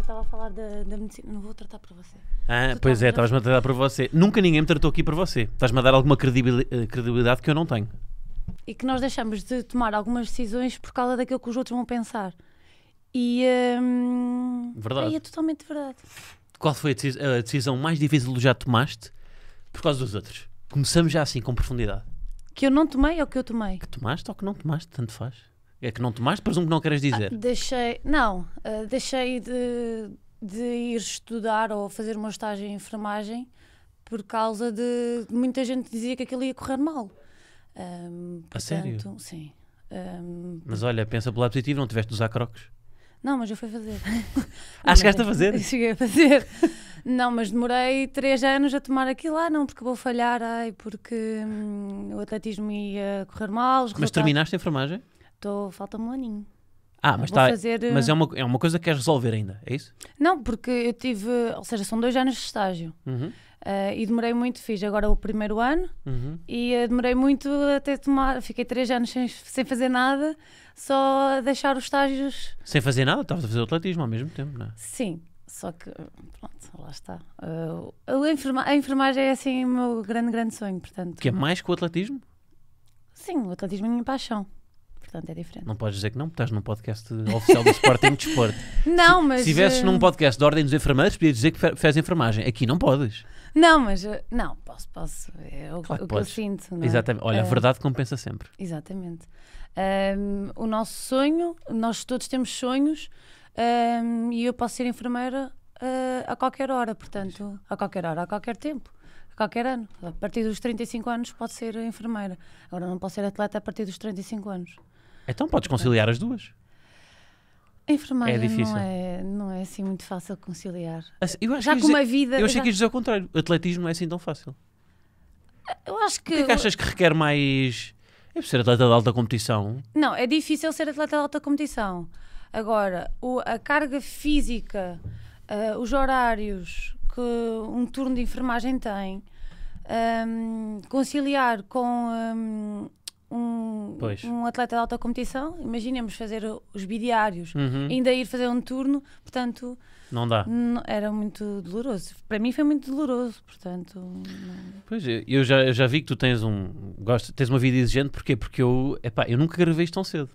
estava a falar da, da, medicina. Não vou tratar por você. Ah, tá pois é, estavas-me a tratar por você. Nunca ninguém me tratou aqui por você. Estás-me a dar alguma eh, credibilidade que eu não tenho. E que nós deixamos de tomar algumas decisões por causa daquilo que os outros vão pensar. E. Hum, verdade. é totalmente verdade. Qual foi a decisão mais difícil que já tomaste por causa dos outros? Começamos já assim, com profundidade. Que eu não tomei ou que eu tomei? Que tomaste ou que não tomaste, tanto faz. É que não tomaste, presumo que não queres dizer. Ah, deixei, não, uh, deixei de, de ir estudar ou fazer uma estágio em enfermagem por causa de muita gente dizia que aquilo ia correr mal. Um, ah, portanto, a sério? Sim. Um, ah, Mas olha, pensa pelo lado positivo, não tiveste de usar crocs? Não, mas eu fui fazer. ah, chegaste a fazer? Cheguei a fazer. Não, mas demorei três anos a tomar aquilo lá, ah, não, porque vou falhar, ai, porque hum, o atletismo ia correr mal. Mas terminaste a enfermagem? Estou, falta-me um aninho. Ah, mas, tá, fazer... mas é, eh, uma, é uma coisa que queres resolver ainda, é isso? Não, porque eu tive, ou seja, são dois anos de estágio. Uhum. Uh, e demorei muito, fiz agora o primeiro ano uhum. e uh, demorei muito até tomar. Fiquei três anos sem, sem fazer nada, só deixar os estágios. Sem fazer nada? Estavas a fazer atletismo ao mesmo tempo, não é? Sim, só que pronto, lá está. Uh, a, enferma a enfermagem é assim o meu grande, grande sonho, portanto. Que é mais que o atletismo? Sim, o atletismo é a minha paixão portanto é diferente. Não podes dizer que não, porque estás num podcast oficial do Sporting Desporto. De não, mas. Se estivesses eh, num podcast de ordem dos enfermeiros, podias dizer que fez enfermagem. Aqui não podes. Não, mas. Eh, não, posso, posso. É o, claro que, o que eu sinto. É? Exatamente. Olha, a eh, verdade compensa sempre. Exatamente. Um, o nosso sonho, nós todos temos sonhos um, e eu posso ser enfermeira uh, a qualquer hora, portanto, a qualquer hora, a qualquer tempo qualquer ano. A partir dos 35 anos pode ser enfermeira. Agora não posso ser atleta a partir dos 35 anos. Então podes conciliar as duas. A enfermagem é difícil. Não, é, não é assim muito fácil conciliar. Assim, eu acho já que com dizer, é uma vida. Eu achei já... que ias dizer é o contrário. atletismo não é assim tão fácil. Eu acho que. O que é que achas que requer mais. É ser atleta de alta competição? Não, é difícil ser atleta de alta competição. Agora, o, a carga física, uh, os horários que um turno de enfermagem tem, um, ehm, conciliar com um, ehm, um, pois. um atleta de alta competição, imaginemos fazer os bidiários, uhum. ainda ir fazer um turno, portanto. Não dá. Era muito doloroso. Para mim foi muito doloroso, portanto. Não... Pois, eu já, eu já vi que tu tens um. Gosto, tens uma vida exigente, porquê? Porque eu. Epá, eu nunca gravei isto tão cedo.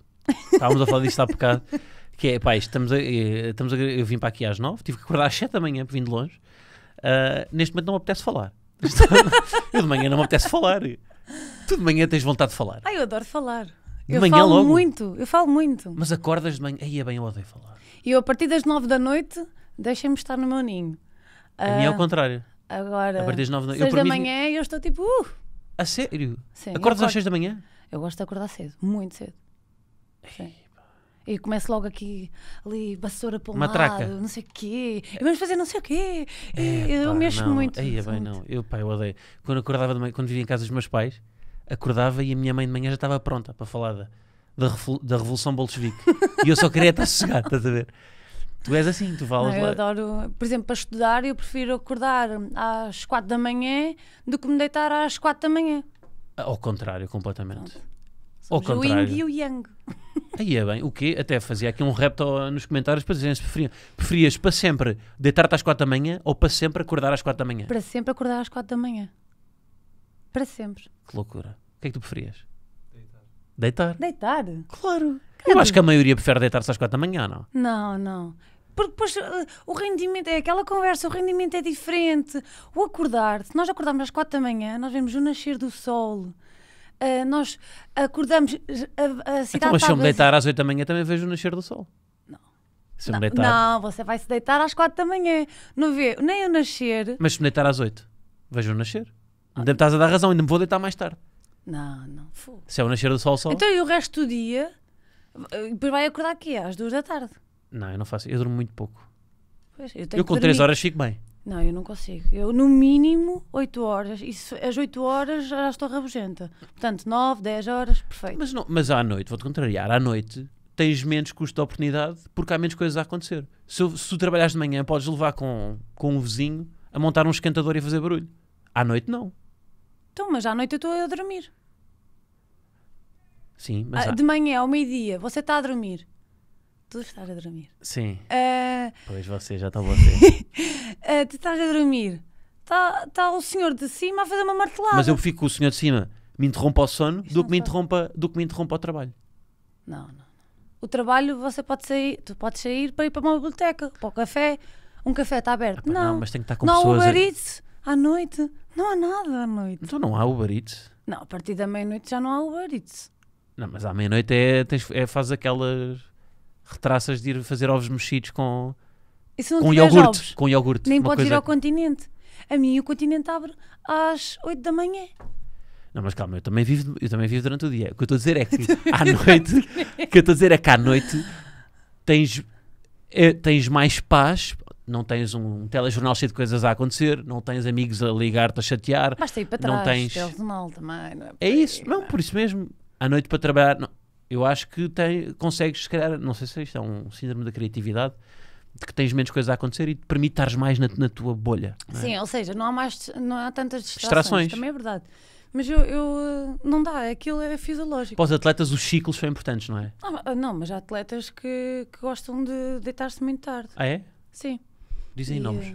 Estávamos a falar disto há bocado. Que é, pá, estamos a, eh, estamos a, eu vim para aqui às nove, tive que acordar às sete da manhã, vim de longe. Uh, neste momento não me apetece falar. eu de manhã não me apetece falar. Tu de manhã tens vontade de falar. Ai, eu adoro falar. De eu manhã falo logo? muito, eu falo muito. Mas acordas de manhã, aí é bem, eu odeio falar. E eu a partir das nove da noite, deixem-me estar no meu ninho. A minha é o ah, contrário. Agora, a partir das da, 6 eu, da manhã, eu estou tipo... Uh! A sério? Sim, Acordas às seis da manhã? Eu gosto de acordar cedo, muito cedo. Sim. E começo logo aqui, ali, vassoura para um Matraca. lado, não sei o quê. E vamos fazer não sei o quê. É, eu pá, mexo não. muito. Aí é bem, muito. não. Eu, pá, eu odeio. Quando acordava de manhã, quando vivia em casa dos meus pais, acordava e a minha mãe de manhã já estava pronta para falar da, da, da Revolução Bolchevique. e eu só queria estar sossegado, estás a ver? Tu és assim, tu falas não, Eu lá. adoro, por exemplo, para estudar, eu prefiro acordar às 4 da manhã do que me deitar às 4 da manhã. Ao contrário, completamente. Pronto. Ao contrário. O Ying e o Yang. Aí é bem, o quê? Até fazia aqui um repto nos comentários para dizerem se preferiam. preferias para sempre deitar-te às 4 da manhã ou para sempre acordar às 4 da manhã? Para sempre acordar às 4 da manhã. Para sempre. Que loucura. O que é que tu preferias? Deitar. Deitar? Deitar. Claro. Eu acho que a maioria prefere deitar-se às quatro da manhã, não? Não, não. Porque depois eh, o rendimento é aquela conversa, o rendimento é diferente. O acordar, se nós acordarmos às quatro da manhã, nós vemos o nascer do sol. Uh, nós acordamos, eh, a, a cidade então, mas se eu me deitar às oito da manhã também vejo o nascer do sol. Não. Se não, me deitar... não, você vai se deitar às quatro da manhã. Não vê nem o nascer. Mas se me deitar às oito, vejo o nascer. Ainda me estás a dar razão, ainda me vou deitar mais tarde. Não, não. Fogo. Se é o nascer do sol sol. Então e o resto do dia? Eh, depois vai acordar aqui às duas da tarde. Não, eu não faço. Eu durmo muito pouco. Pois, eu tenho eu que com 3 horas fico bem. Não, eu não consigo. Eu, no mínimo, 8 horas. E se- às 8 horas já estou rabugenta. Portanto, 9, 10 horas, perfeito. Mas, não, mas à noite, vou-te contrariar, à noite tens menos custo de oportunidade porque há menos coisas a acontecer. Se, se tu trabalhares de manhã, podes levar com, com um vizinho a montar um esquentador e fazer barulho. À noite, não. Então, mas à noite eu estou a dormir. Sim, mas. Ah, há... De manhã ao meio-dia, você está a dormir. Tu estás a dormir. Sim. Uh... Pois você, já está você. uh, tu estás a dormir. Está tá o senhor de cima a fazer uma martelada. Mas eu fico com o senhor de cima. Me interrompa ao sono do que, me interrompa, do que me interrompa ao trabalho. Não, não. O trabalho você pode sair, tu podes sair para ir para uma biblioteca, para o café. Um café está aberto. Ah, não, não, mas tem que estar com não, pessoas. Não, o barito, à noite. Não há nada à noite. Então não há Uber Eats? Não, a partir da meia-noite já não há Uber Eats. Não, mas à meia-noite é, é, faz aquelas retraças de ir fazer ovos mexidos com, com iogurte. Ovos, com iogurte. Nem podes coisa... ir ao continente. A mim o continente abre às 8 da manhã. Não, mas calma, eu também vivo, eu também vivo durante o dia. O que eu estou a dizer é que à noite, o que eu estou a dizer é que à noite tens, é, tens mais paz não tens um, um telejornal cheio de coisas a acontecer, não tens amigos a ligar-te a chatear. Basta ir para trás, não tens... telejornal também. Não é, é isso, aí, não, não, é? por isso mesmo. À noite para trabalhar, não. eu acho que tem, consegues, se calhar, não sei se isto é um síndrome da criatividade, de que tens menos coisas a acontecer e te permite estares mais na, na tua bolha. É? Sim, ou seja, não há, mais, não há tantas distrações, distrações. Também é verdade. Mas eu, eu, eh, não dá, aquilo é fisiológico. Para os atletas, os ciclos são importantes, não é? Ah, ah não, mas há atletas que, que gostam de deitar-se muito tarde. Ah, é? Sim. Dizem yeah. nomes.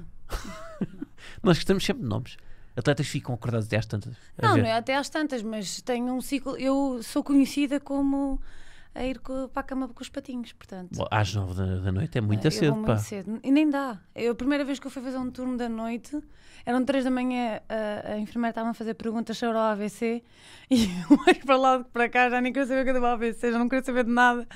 Nós gostamos sempre de nomes. Atletas ficam acordados até às tantas. Não, não é até às tantas, mas tenho um ciclo. Eu sou conhecida como a ir com, para a cama com os patinhos, portanto. Bom, às nove da, da, noite é muito é, eu cedo, muito pá. cedo. E nem dá. Eu, a primeira vez que eu fui fazer um turno da noite, eram três da manhã, a, a enfermeira estava a fazer perguntas sobre o AVC e eu mais para lá para cá, já nem queria saber o que era é o AVC, já não queria saber de nada.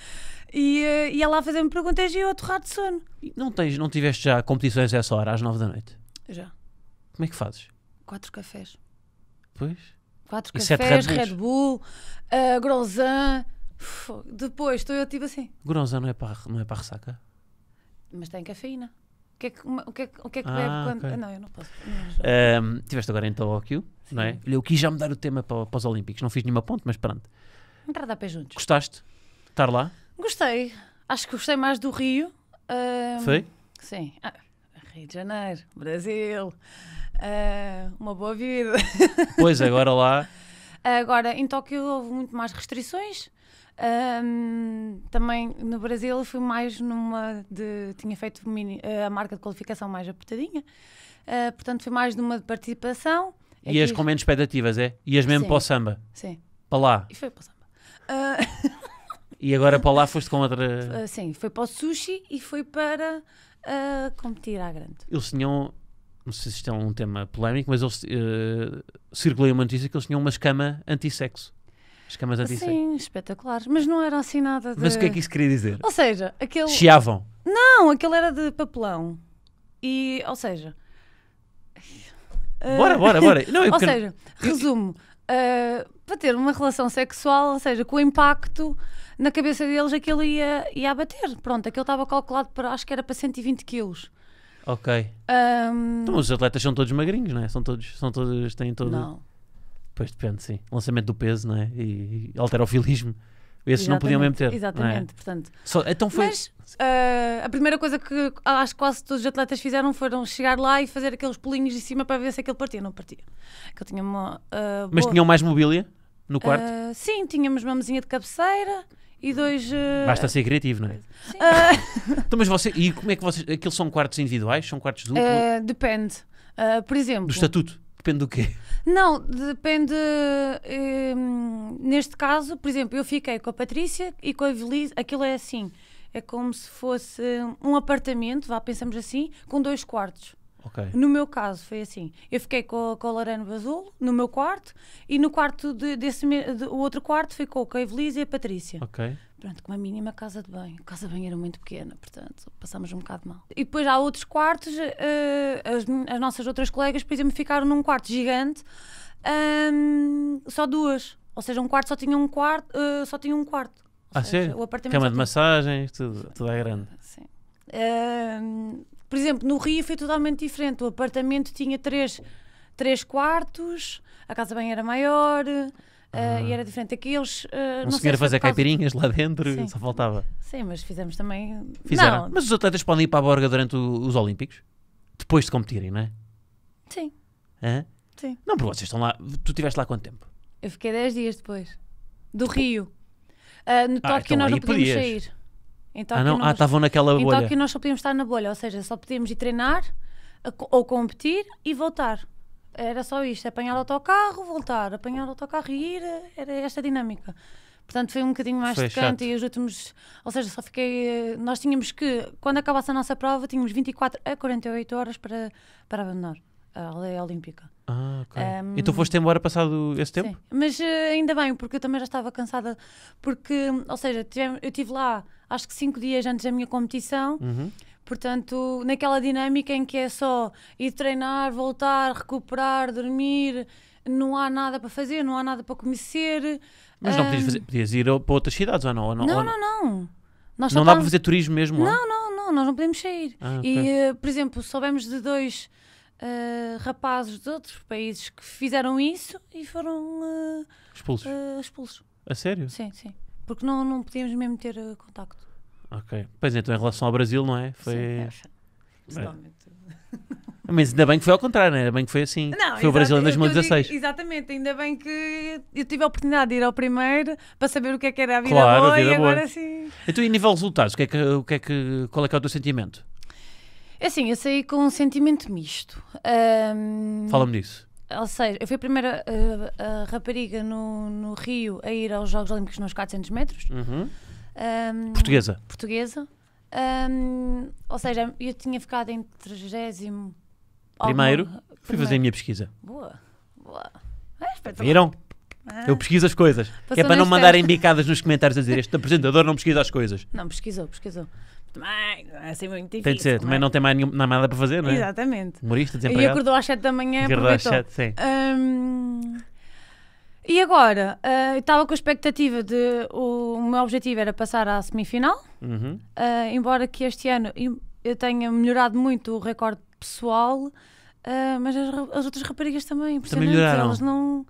E, eh, e ela a fazer-me perguntas e eu a torrar de sono. E Não, tens, não tiveste já competições a essa hora, às 9 da noite? Já. Como é que fazes? Quatro cafés. Pois? Quatro é E cafés, Red Red Bull, uh, Depois estou eu tipo assim. grosan não é para, não é para ressaca? Mas tem cafeína. O que é que, o que, é o que, é que é Ah, bebe quando. Não, eu não posso. Não, Tiveste agora em Tóquio, não é? eu quis já mudar o tema para, para os Olímpicos. Não fiz nenhuma ponte, mas pronto. Entrar a pé juntos. Gostaste de estar lá? Gostei. Acho que gostei mais do Rio. Uh, Foi? Sim. Ah, Rio de Janeiro, Brasil. Uh, uma boa vida. Pois, agora lá. Agora, em Tóquio houve muito mais restrições. Um, também no Brasil fui mais numa de. tinha feito mini, a marca de qualificação mais apertadinha, uh, portanto fui mais numa de participação. e as com menos expectativas, é? as mesmo Sim. para o samba? Sim. Para lá? E foi para o samba. Uh... E agora para lá foste com outra. Ah, sim, foi para o sushi e foi para uh, competir à grande. Eles tinham. Não sei se isto é um tema polémico, mas eles. Uh, circulei uma notícia que eles tinham uma escama anti-sexo. Escamas anti-sexo. Sim, espetaculares. Mas não era assim nada de. Mas o que é que isso queria dizer? Ou seja, aquele. Chiavam. Não, aquele era de papelão. E, ou seja. Uh... Bora, bora, bora. Não, ou seja, resumo. Uh, para ter uma relação sexual, ou seja, com o impacto na cabeça deles aquilo ia, ia abater. Pronto, aquilo estava calculado para, acho que era para 120 quilos. Ok. Um... Então os atletas são todos magrinhos, não é? São todos, são todos, têm todo... Não. Pois depende, sim. Lançamento do peso, não é? E, e alterofilismo. Esses exatamente, não podiam mesmo ter. É? Exatamente, é? portanto. Só, então foi... Mas uh, a primeira coisa que acho que quase todos os atletas fizeram foram chegar lá e fazer aqueles pulinhos de cima para ver se aquele partia. Não partia. eu tinha uma, uh, Mas tinham mais mobília no quarto? Uh, sim, tínhamos uma mesinha de cabeceira e dois. Uh... Basta ser criativo, não é? Sim. Uh... então, mas você. E como é que vocês. Aqueles são quartos individuais? São quartos duplos? Uh, eh, depende. Ah, por exemplo. Do estatuto? Depende do quê? Não, depende. Eh, neste caso, por exemplo, eu fiquei com a Patrícia e com a Evelise. Aquilo é assim. É como se fosse um apartamento, vá, pensamos assim, com dois quartos. Okay. No meu caso foi assim, eu fiquei com, com a Lorena Basul no meu quarto e no quarto de, desse de, o outro quarto ficou com a Evelise e a Patrícia. Ok. Pronto, com uma mínima casa de banho. A casa de banho era muito pequena, portanto passámos um bocado mal. E depois há outros quartos, uh, as, as, nossas outras colegas, por exemplo, ficaram num quarto gigante, um, só duas. Ou seja, um quarto só tinha um quarto, uh, só tinha um quarto. ah, seja, sério? O apartamento Cama de tinha... massagens, tudo, tudo é grande. Sim. Por exemplo, no Rio foi totalmente diferente. O apartamento tinha três, três quartos, a casa bem era maior. Eh, ah. e era diferente. Aqueles. Uh, um não senhor fazer caipirinhas lá dentro, Sim. só faltava. Sim, mas fizemos também. Fizeram. Não. Mas os atletas podem ir para a borga durante o, os Olímpicos? Depois de competirem, não é? Sim. Hã? Sim. Não, porque vocês estão lá. Tu estiveste lá quanto tempo? Eu fiquei 10 dias depois. Do Rio. Uh, no ah, Tóquio ah, então nós não podíamos podias. sair então ah, não? Nós, ah, estavam naquela então bolha. então Tóquio nós só podíamos estar na bolha, ou seja, só podíamos ir treinar ou competir e voltar. Era só isto, apanhar o autocarro, voltar, apanhar o autocarro e ir, era esta dinâmica. Portanto, foi um bocadinho mais foi secante chato. e os últimos. Ou seja, só fiquei. Nós tínhamos que, quando acabasse a nossa prova, tínhamos 24 a 48 horas para, para abandonar a aldeia olímpica. Ah, ok. Um, e tu foste embora passado esse tempo? Sim. Mas uh, ainda bem, porque eu também já estava cansada. Porque, ou seja, tive, eu estive lá acho que cinco dias antes da minha competição. Uhum. Portanto, naquela dinâmica em que é só ir treinar, voltar, recuperar, dormir, não há nada para fazer, não há nada para conhecer. Mas não um... podias, fazer, podias ir para outras cidades ou não? não, não, ou... não. Não, não dá para fazer turismo mesmo? Não, não, não, nós não podemos sair. Ah, okay. E, eh, por exemplo, soubemos de dois eh, rapazes de outros países que fizeram isso e foram uh, expulsos. Uh, expulsos. A sério? Sim, sim. Porque não, não podíamos mesmo ter contacto. Ok. Pois então, em relação ao Brasil, não é? Foi. Sim, é. é. Mas ainda bem que foi ao contrário, né? ainda bem que foi assim. Não, foi o Brasil em 2016. Digo, exatamente, ainda bem que eu tive a oportunidade de ir ao primeiro para saber o que é que era a vida claro, boa a vida e boa. agora sim. Então, e nível de resultados, o que é que, o que é que, qual é que é o teu sentimento? É assim, eu saí com um sentimento misto. Um, Fala-me disso. Ou seja, eu fui a primeira uh, uh, rapariga no, no, Rio a ir aos Jogos Olímpicos nos 400 metros. Uhum. Um, portuguesa. Portuguesa. Um, ou seja, eu tinha ficado em 30 Primeiro, fui fazer a minha pesquisa. Boa, boa. É Viram? Ah. Eu pesquiso as coisas. Passou que é para não mandarem bicadas nos comentários a dizer este apresentador não pesquisa as coisas. Não, pesquisou, pesquisou também, é assim muito difícil. Tem de ser, também é? não tem mais nenhum, não nada para fazer, não é? Exatamente. Humorista, E acordou às 7 da manhã, acordou às 7, sim. Um, e agora, uh, estava com a expectativa de. O, o, meu objetivo era passar à semifinal, uhum. uh, embora que este ano eu tenha melhorado muito o recorde pessoal, uh, mas as, as, outras raparigas também, também melhoraram. elas não.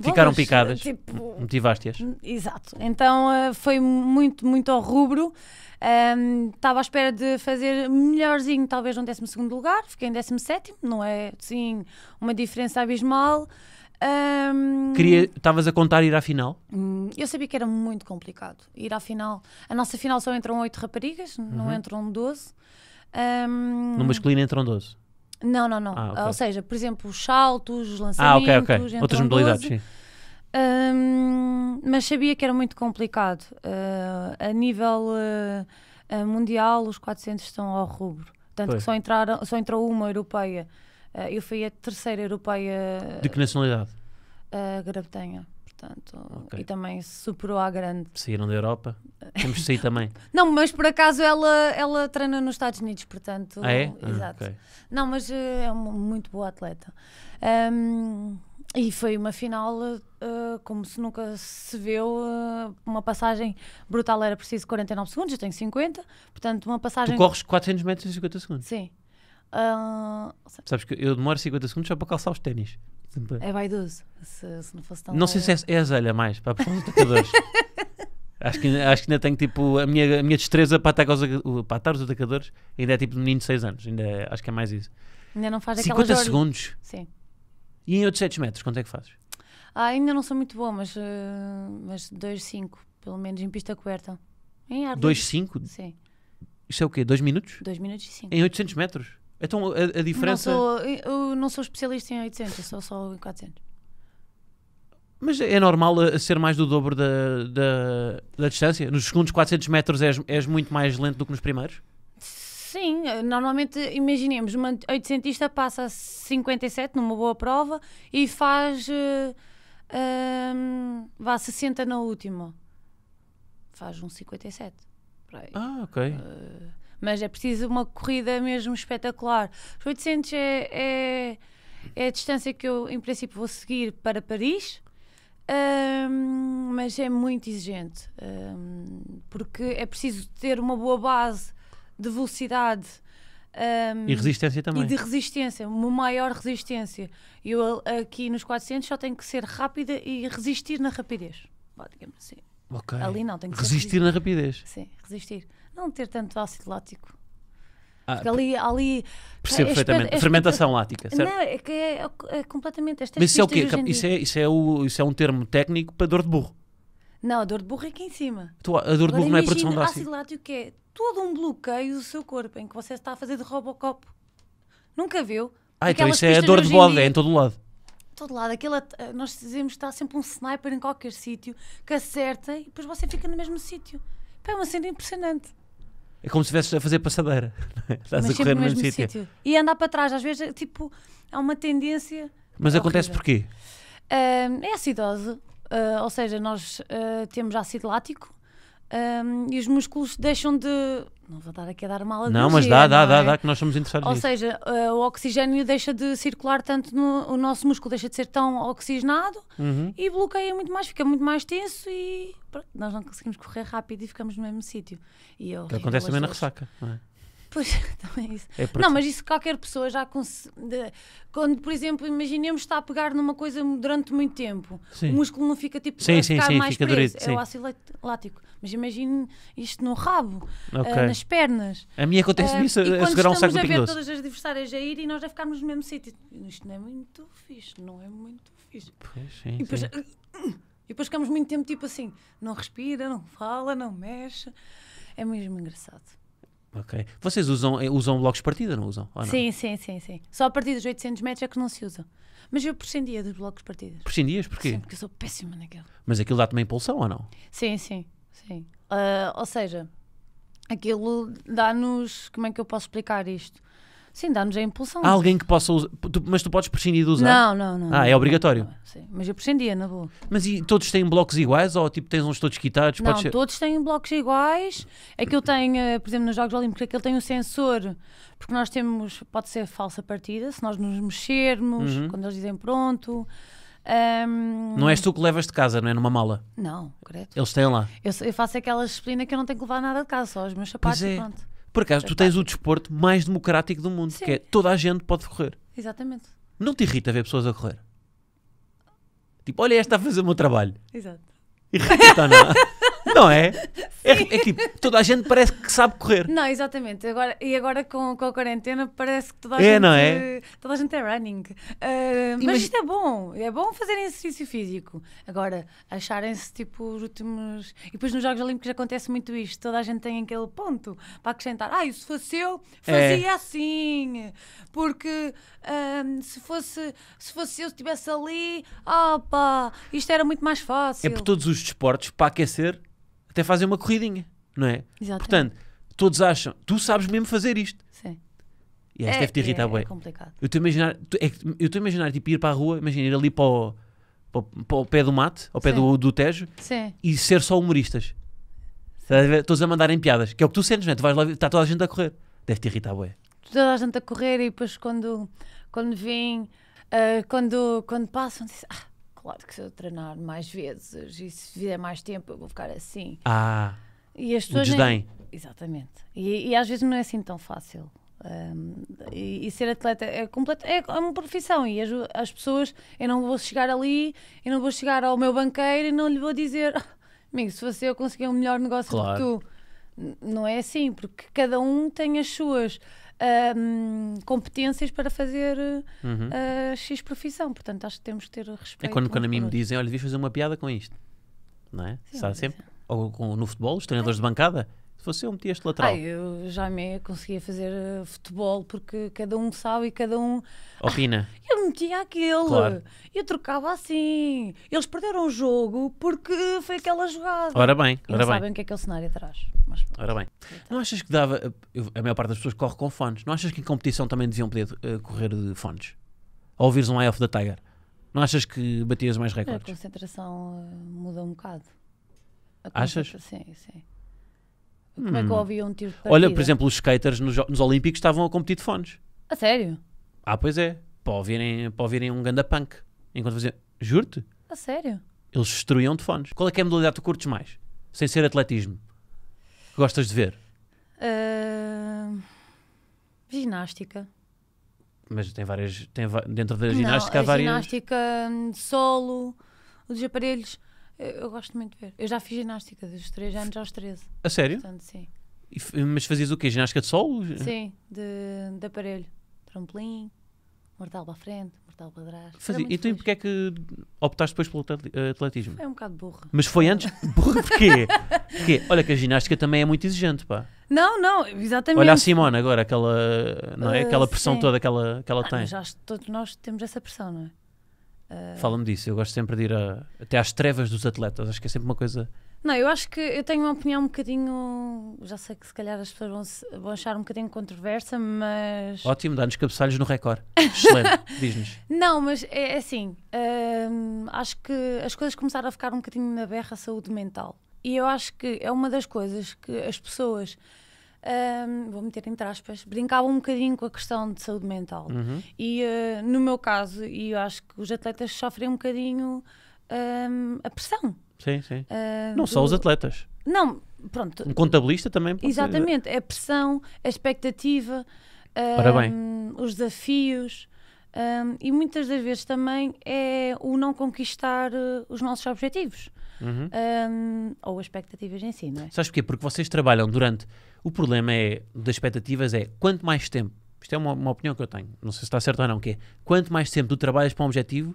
Ficaram bolas, picadas, tipo, motivaste-as. Exato, então foi muito, muito ao rubro. Estava um, à espera de fazer melhorzinho, talvez, no 12 lugar, fiquei em 17, não é sim uma diferença abismal. Um, Estavas a contar ir à final? Hum, eu sabia que era muito complicado ir à final. A nossa final só entram 8 raparigas, uhum. não entram 12. Um, no masculino entram 12? Não, não, não. Ah, okay. Ou seja, por exemplo, os saltos, os ah, lançamentos. Ah, Outras modalidades, 12. sim. Um, mas sabia que era muito complicado. Uh, a nível uh, mundial, os 400 estão ao rubro. Tanto pois. que só, entraram, só entrou uma europeia. Uh, eu fui a terceira europeia. De que nacionalidade? Uh, Grabtenha. Portanto, okay. E também superou à grande. Saíram da Europa? Temos de sair também. não, mas por acaso ela, ela treina nos Estados Unidos, portanto. Ah, é? Exato. Ah, okay. Não, mas eh, é uma muito boa atleta. Um, e foi uma final uh, como se nunca se viu, uh, eh, uma passagem brutal, era preciso 49 segundos, eu tenho 50, portanto uma passagem... Tu corres 400 metros em 50 segundos? Sim. Uh, Sabes que eu demoro 50 segundos só para calçar os ténis. É vaidoso, se, se, não fosse tão... Não sei se é, é azelha mais, para os atacadores. acho, que, acho que ainda tenho tipo, a minha, a minha destreza para atacar, os, para atacar os atacadores ainda é tipo de menino de 6 anos, ainda é, acho que é mais isso. Ainda não faz 50 segundos? Sim. E em outros 7 metros, quanto é que fazes? Ah, ainda não sou muito boa, mas, uh, mas 2,5, pelo menos em pista coberta. 2,5? Sim. Isso é o quê? 2 minutos? 2 minutos e 5. Em 800 metros? Então a, a diferença. Não sou, eu não sou especialista em 800, eu sou só em 400. Mas é normal a eh, ser mais do dobro da, da, da distância? Nos segundos 400 metros és, és muito mais lento do que nos primeiros? Sim, normalmente imaginemos, uma oitocentista passa 57 numa boa prova e faz uh, eh, um, ehm, vá 60 na última. Faz um 57. Ah, ok. Uh, mas é preciso uma corrida mesmo espetacular. Os 800 é, é, é a distância que eu, em princípio, vou seguir para Paris. Um, ehm, mas é muito exigente um, ehm, porque é preciso ter uma boa base de velocidade. Um, e resistência também. E de resistência, uma maior resistência. Eu aqui nos 400 só tenho que ser rápida e resistir na rapidez. Bom, assim. Okay. Ali não, tem que Resistir na rapidez. Sim, resistir. Não ter tanto ácido lático. Ah, Porque ali, ali. Percebo é, perfeitamente. É, Fermentação lática, certo? Não, é, é, é que é, completamente. Estas Mas isso é o quê? Isso é, isso, é o, isso é um termo técnico para dor de burro. Não, a dor de burro é aqui em cima. Tu, então, a dor de burro não é produção de ácido. ácido lático que é todo um bloqueio do seu corpo em que você está a fazer de Robocop. Nunca viu? Ah, então isso é a dor de bode, é em todo lado. Todo lado, aquela, eh, nós dizemos que está sempre um sniper em qualquer sítio que acerta e depois você fica no mesmo sítio. É uma cena impressionante. É como se estivesse a fazer passadeira. Estás Mas a correr no mesmo, mesmo sítio. sítio. E andar para trás, às vezes, é tipo, há uma tendência. Mas acontece porquê? Uh, é acidose, uh, ah, ou seja, nós uh, temos ácido lático um, e os músculos deixam de. Não vou dar aqui a dar uma aula Não, mas dá, dá, é? dá, dá, que nós somos interessados Ou nisso. seja, uh, o oxigênio deixa de circular tanto no. O nosso músculo deixa de ser tão oxigenado uhum. e bloqueia muito mais, fica muito mais tenso e pronto, nós não conseguimos correr rápido e ficamos no mesmo sítio. E é que acontece também na ressaca, não é? Pois, também é isso. É Não, mas isso qualquer pessoa já. consegue. Quando, por exemplo, imaginemos estar a pegar numa coisa durante muito tempo, sim. o músculo não fica tipo. Sim, sim, sim, mais fica preso. Durido, é o ácido lático. Mas imagine isto no rabo, ah, okay. uh, nas pernas. A mim acontece uh, isso a segurar um saco de pingo ver todas as adversárias a ir e nós já ficarmos no mesmo sítio. Isto não é muito fixe, não é muito fixe. Pois, sim. E depois, e depois ficamos muito tempo tipo assim, não respira, não fala, não mexe. É mesmo engraçado. Ok. Vocês usam, eh, usam blocos de partida, não usam? Não? Sim, sim, sim, sim. Só a partir dos 800 metros é que não se usa. Mas eu prescindia dos blocos de partida. Prescindias? Porquê? Sim, porque eu sou péssima naquilo. Mas aquilo dá também impulsão ou não? Sim, sim, sim. Uh, ou seja, aquilo dá-nos. Como é que eu posso explicar isto? Sim, dá-nos a impulsão. Há alguém que possa usar. Tu, mas tu podes prescindir de usar? Não, não, não. Ah, é obrigatório? Não, não, sim, mas eu prescindia, na boa. Mas e todos têm blocos iguais ou tipo tens uns todos quitados? Não, ser... todos têm blocos iguais. É eu tem, eh, por exemplo, nos Jogos Olímpicos, é eu tem um sensor, porque nós temos. Pode ser falsa partida, se nós nos mexermos, uhum. quando eles dizem pronto. Um... Não és tu que levas de casa, não é? Numa mala? Não, correto. Eles têm lá. Eu, eu faço aquela disciplina que eu não tenho que levar nada de casa, só os meus sapatos é. e pronto. Por acaso, tu tens o desporto mais democrático do mundo, Sim. que é toda a gente pode correr. Exatamente. Não te irrita ver pessoas a correr? Tipo, olha, esta está a fazer o meu trabalho. Exato. Irrita, não? Não é? é? é? tipo, toda a gente parece que sabe correr. Não, exatamente. Agora, e agora com, com a quarentena parece que toda a é, gente. Não é? Toda a gente é running. Uh, mas isto é bom. É bom fazerem exercício físico. Agora, acharem-se tipo os últimos. E depois nos Jogos Olímpicos acontece muito isto. Toda a gente tem aquele ponto para acrescentar. Ah, se fosse eu, fazia é. assim. Porque uh, se, fosse, se fosse eu, estivesse ali, opa, isto era muito mais fácil. É por todos os desportos, para aquecer, até fazer uma corridinha, não é? Exatamente. Portanto, todos acham, tu sabes mesmo fazer isto. Sim. E acho é, deve te é, irritar, é, bem. É complicado. Eu estou a imaginar, é, eu estou a imaginar tipo, ir para a rua, imagina ir ali para o, para, para o pé do mate, ao pé do, do Tejo, Sim. e ser só humoristas. Estás todos a mandarem piadas, que é o que tu sentes, não é? Tu vais lá, está toda a gente a correr. Deve te irritar, bem. Toda a gente a correr e depois quando, quando vim, uh, ah, quando, quando passam, dizem, ah, Claro que se eu treinar mais vezes e se fizer mais tempo, eu vou ficar assim. Ah, e as pessoas o desdém. Nem... Exatamente. E, e, às vezes não é assim tão fácil. Um, e, e, ser atleta é, completo, é, é, uma profissão e as, as, pessoas, eu não vou chegar ali, eu não vou chegar ao meu banqueiro e não lhe vou dizer, ah, amigo, se você eu conseguir um melhor negócio claro. que tu. Não é assim, porque cada um tem as suas um, competências para fazer uhum. uh, X profissão. Portanto, acho que temos que ter respeito. É quando, quando a mim me dizem, olha, devias fazer uma piada com isto, não é? Sim, Sabe sempre? Ou, no futebol, os treinadores é. de bancada se Você metia este lateral? Ah, eu já me conseguia fazer uh, futebol porque cada um sabe e cada um. Opina. Ah, eu metia aquele. Claro. Eu trocava assim. Eles perderam o jogo porque foi aquela jogada. Ora bem, ora bem. sabem o que é que é o cenário atrás. Mas, ora bem. Não achas que dava. A maior parte das pessoas corre com fones. Não achas que em competição também deviam poder uh, correr de fones? Ao ouvires um Eye da the Tiger? Não achas que batias mais é, recordes? A concentração uh, muda um bocado. A Achas? Sim, sim. Como é que havia hum. um tiro de partida? Olha, por exemplo, os skaters nos, nos Olímpicos estavam a competir de fones. A sério? Ah, pois é. Para ouvirem, para ouvirem um ganda punk. Enquanto faziam... Juro-te? A sério? Eles destruíam de fones. Qual é que é a modalidade que tu curtes mais? Sem ser atletismo. Que gostas de ver? Uh... Ginástica. Mas tem várias... Tem, dentro da ginástica Não, há várias... ginástica, hum, solo, os aparelhos... Eu, gosto muito de ver. Eu já fiz ginástica dos 3 anos aos 13. A sério? Portanto, sim. E, mas fazias o quê? Ginástica de sol? Sim, de, de aparelho. Trampolim, mortal para a frente, mortal para trás. Fazia. Então, e porquê é que optaste depois pelo eh, atletismo? Foi um bocado burra. Mas foi antes? burra porquê? porquê? Olha que a ginástica também é muito exigente, pá. Não, não, exatamente. Olha a Simone agora, aquela, não é? Eh, aquela pressão toda que ela, que ela ah, tem. todos nós temos essa pressão, não é? Ah, Fala-me disso, eu gosto sempre de ir a, até às trevas dos atletas, acho que é sempre uma coisa. Não, eu acho que eu tenho uma opinião um bocadinho. Já sei que se calhar as pessoas vão, se, vão achar um bocadinho controversa, mas. Ótimo, dá-nos cabeçalhos no recorde. Excelente, diz-nos. Não, mas é, é assim. Hum, acho que as coisas começaram a ficar um bocadinho na berra a saúde mental. E eu acho que é uma das coisas que as pessoas um, vou meter entre aspas, brincava um bocadinho com a questão de saúde mental. Uhum. E uh, no meu caso, e eu acho que os atletas sofrem um bocadinho um, a pressão. Sim, sim. Uh, não do... só os atletas. Não, pronto. Um contabilista também pode Exatamente, ser. é a pressão, a é expectativa, um, os desafios. Um, e muitas das vezes também é o não conquistar uh, os nossos objetivos uhum. um, ou expectativas em si, não é? Sabes porquê? Porque vocês trabalham durante o problema é, das expectativas é quanto mais tempo, isto é uma, uma opinião que eu tenho, não sei se está certo ou não, que é quanto mais tempo tu trabalhas para um objetivo,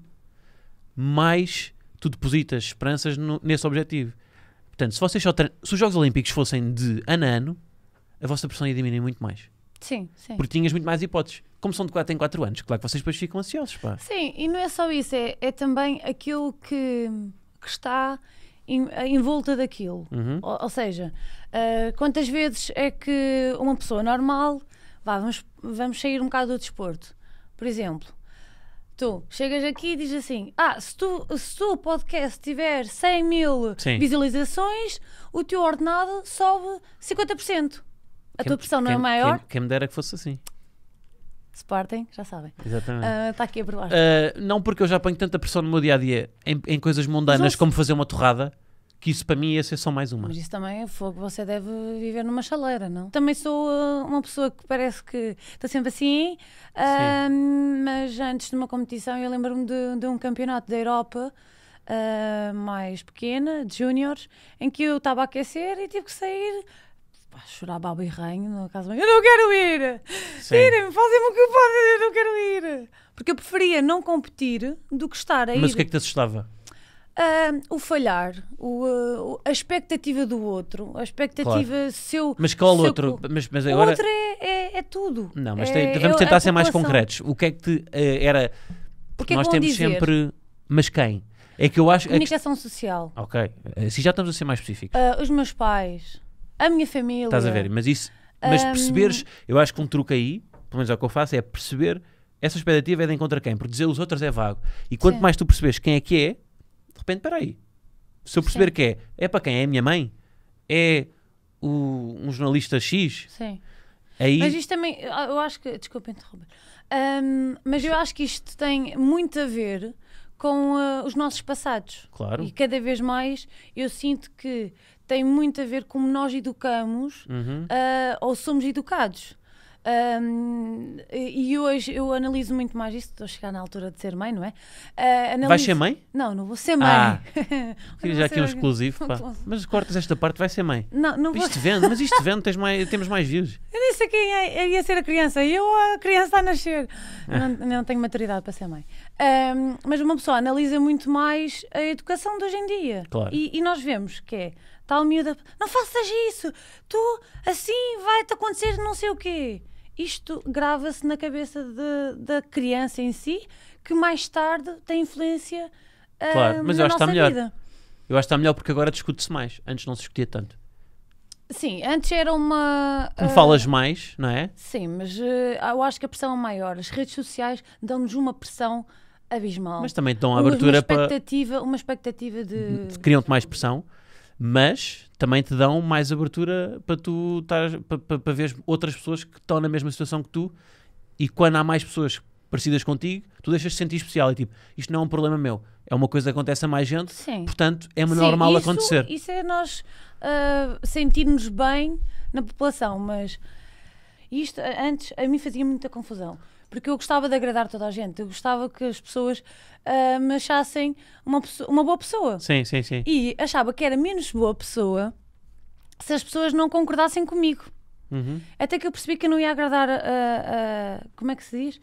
mais tu depositas esperanças no, nesse objetivo. Portanto, se, vocês só se os Jogos Olímpicos fossem de ano a ano, a vossa pressão ia diminuir muito mais. Sim, sim. Porque tinhas muito mais hipóteses. Como são de 4 em 4 anos, claro que vocês depois ficam ansiosos, pá. Sim, e não é só isso, é, é também aquilo que, que está em, em volta daquilo. Uhum. Ou, ou, seja, Uh, quantas vezes é que uma pessoa normal, vá, vamos, vamos sair um bocado do desporto, por exemplo, tu chegas aqui e dizes assim: Ah, se tu, se o podcast tiver 100 mil Sim. visualizações, o teu ordenado sobe 50%. A quem, tua pressão não é quem, é maior? Quem, quem me dera que fosse assim. Sporting, já sabem. Exatamente. Está ah, uh, aqui a Uh, não porque eu já ponho tanta pressão no meu dia a dia em, em coisas mundanas como fazer uma torrada que isso para mim ia ser só mais uma. Mas isso também é fogo, você deve viver numa chaleira, não? Também sou eh, uma pessoa que parece que está sempre assim, uh, mas antes de uma competição eu lembro-me de, de, um campeonato da Europa uh, mais pequena, de júniores, em que eu estava a aquecer e tive que sair pá, chorar babo e ranho no caso, eu não quero ir, tirem-me, fazem-me o que podem, eu não quero ir. Porque eu preferia não competir do que estar aí. mas Mas o que é que te assustava? o falhar, ah, o, a expectativa do outro, a expectativa claro. seu. Mas qual seu, outro? Mas, mas agora... O outro é, é, é, tudo. Não, mas tem, é, vamos é tentar ser mais concretos. O que é que te, eh, era. Porque é nós temos dizer? sempre. Mas quem? É que eu acho. Comunicação que... social. Ok. Assim já estamos a ser mais específicos. Uh, os meus pais, a minha família. Estás a ver, mas isso. Mas um... perceberes, eu acho que um truque aí, pelo menos é o que eu faço, é perceber essa expectativa é de encontrar quem, porque dizer os outros é vago. E quanto Sim. mais tu percebes quem é que é, repente, peraí. aí. Se eu perceber Sim. que é, é para quem? É a minha mãe? É o, um jornalista X? Sim. É aí... Mas isto também, eu acho que, desculpa interromper, um, mas eu acho que isto tem muito a ver com uh, os nossos passados. Claro. E cada vez mais eu sinto que tem muito a ver como nós educamos uhum. uh, ou somos educados. Um, e hoje eu analiso muito mais isso. Estou a chegar na altura de ser mãe, não é? Uh, analiso... Vais ser mãe? Não, não vou ser mãe. Ah, queria já aqui um exclusivo. mas cortas esta parte, vai ser mãe. Não, não isto vou... vendo, mas isto vendo, tens mais, temos mais views. Eu nem sei quem é, é ia ser a criança. Eu a criança a nascer. Ah. Não, não tenho maturidade para ser mãe. Um, mas uma pessoa analisa muito mais a educação de hoje em dia. Claro. E, e nós vemos que é tal miúda, não faças isso, tu assim vai-te acontecer não sei o quê isto grava-se na cabeça de, da criança em si, que mais tarde tem influência uh, claro, mas na eu acho que está melhor. vida. Eu acho que está melhor porque agora discute-se mais. Antes não se discutia tanto. Sim, antes era uma. Como uh, falas mais, não é? Sim, mas uh, eu acho que a pressão é maior. As redes sociais dão-nos uma pressão abismal. Mas também dão a abertura uma expectativa, para. Uma expectativa de. Criam-te mais pressão mas também te dão mais abertura para tu tar, para, para, para ver outras pessoas que estão na mesma situação que tu e quando há mais pessoas parecidas contigo, tu deixas-te sentir especial e tipo, isto não é um problema meu, é uma coisa que acontece a mais gente, Sim. portanto é Sim, normal isso, acontecer. Isso é nós uh, sentirmos bem na população, mas isto antes a mim fazia muita confusão porque eu gostava de agradar toda a gente, eu gostava que as pessoas uh, me achassem uma, uma boa pessoa. Sim, sim, sim. E achava que era menos boa pessoa se as pessoas não concordassem comigo. Uhum. Até que eu percebi que eu não ia agradar a. como é que se diz?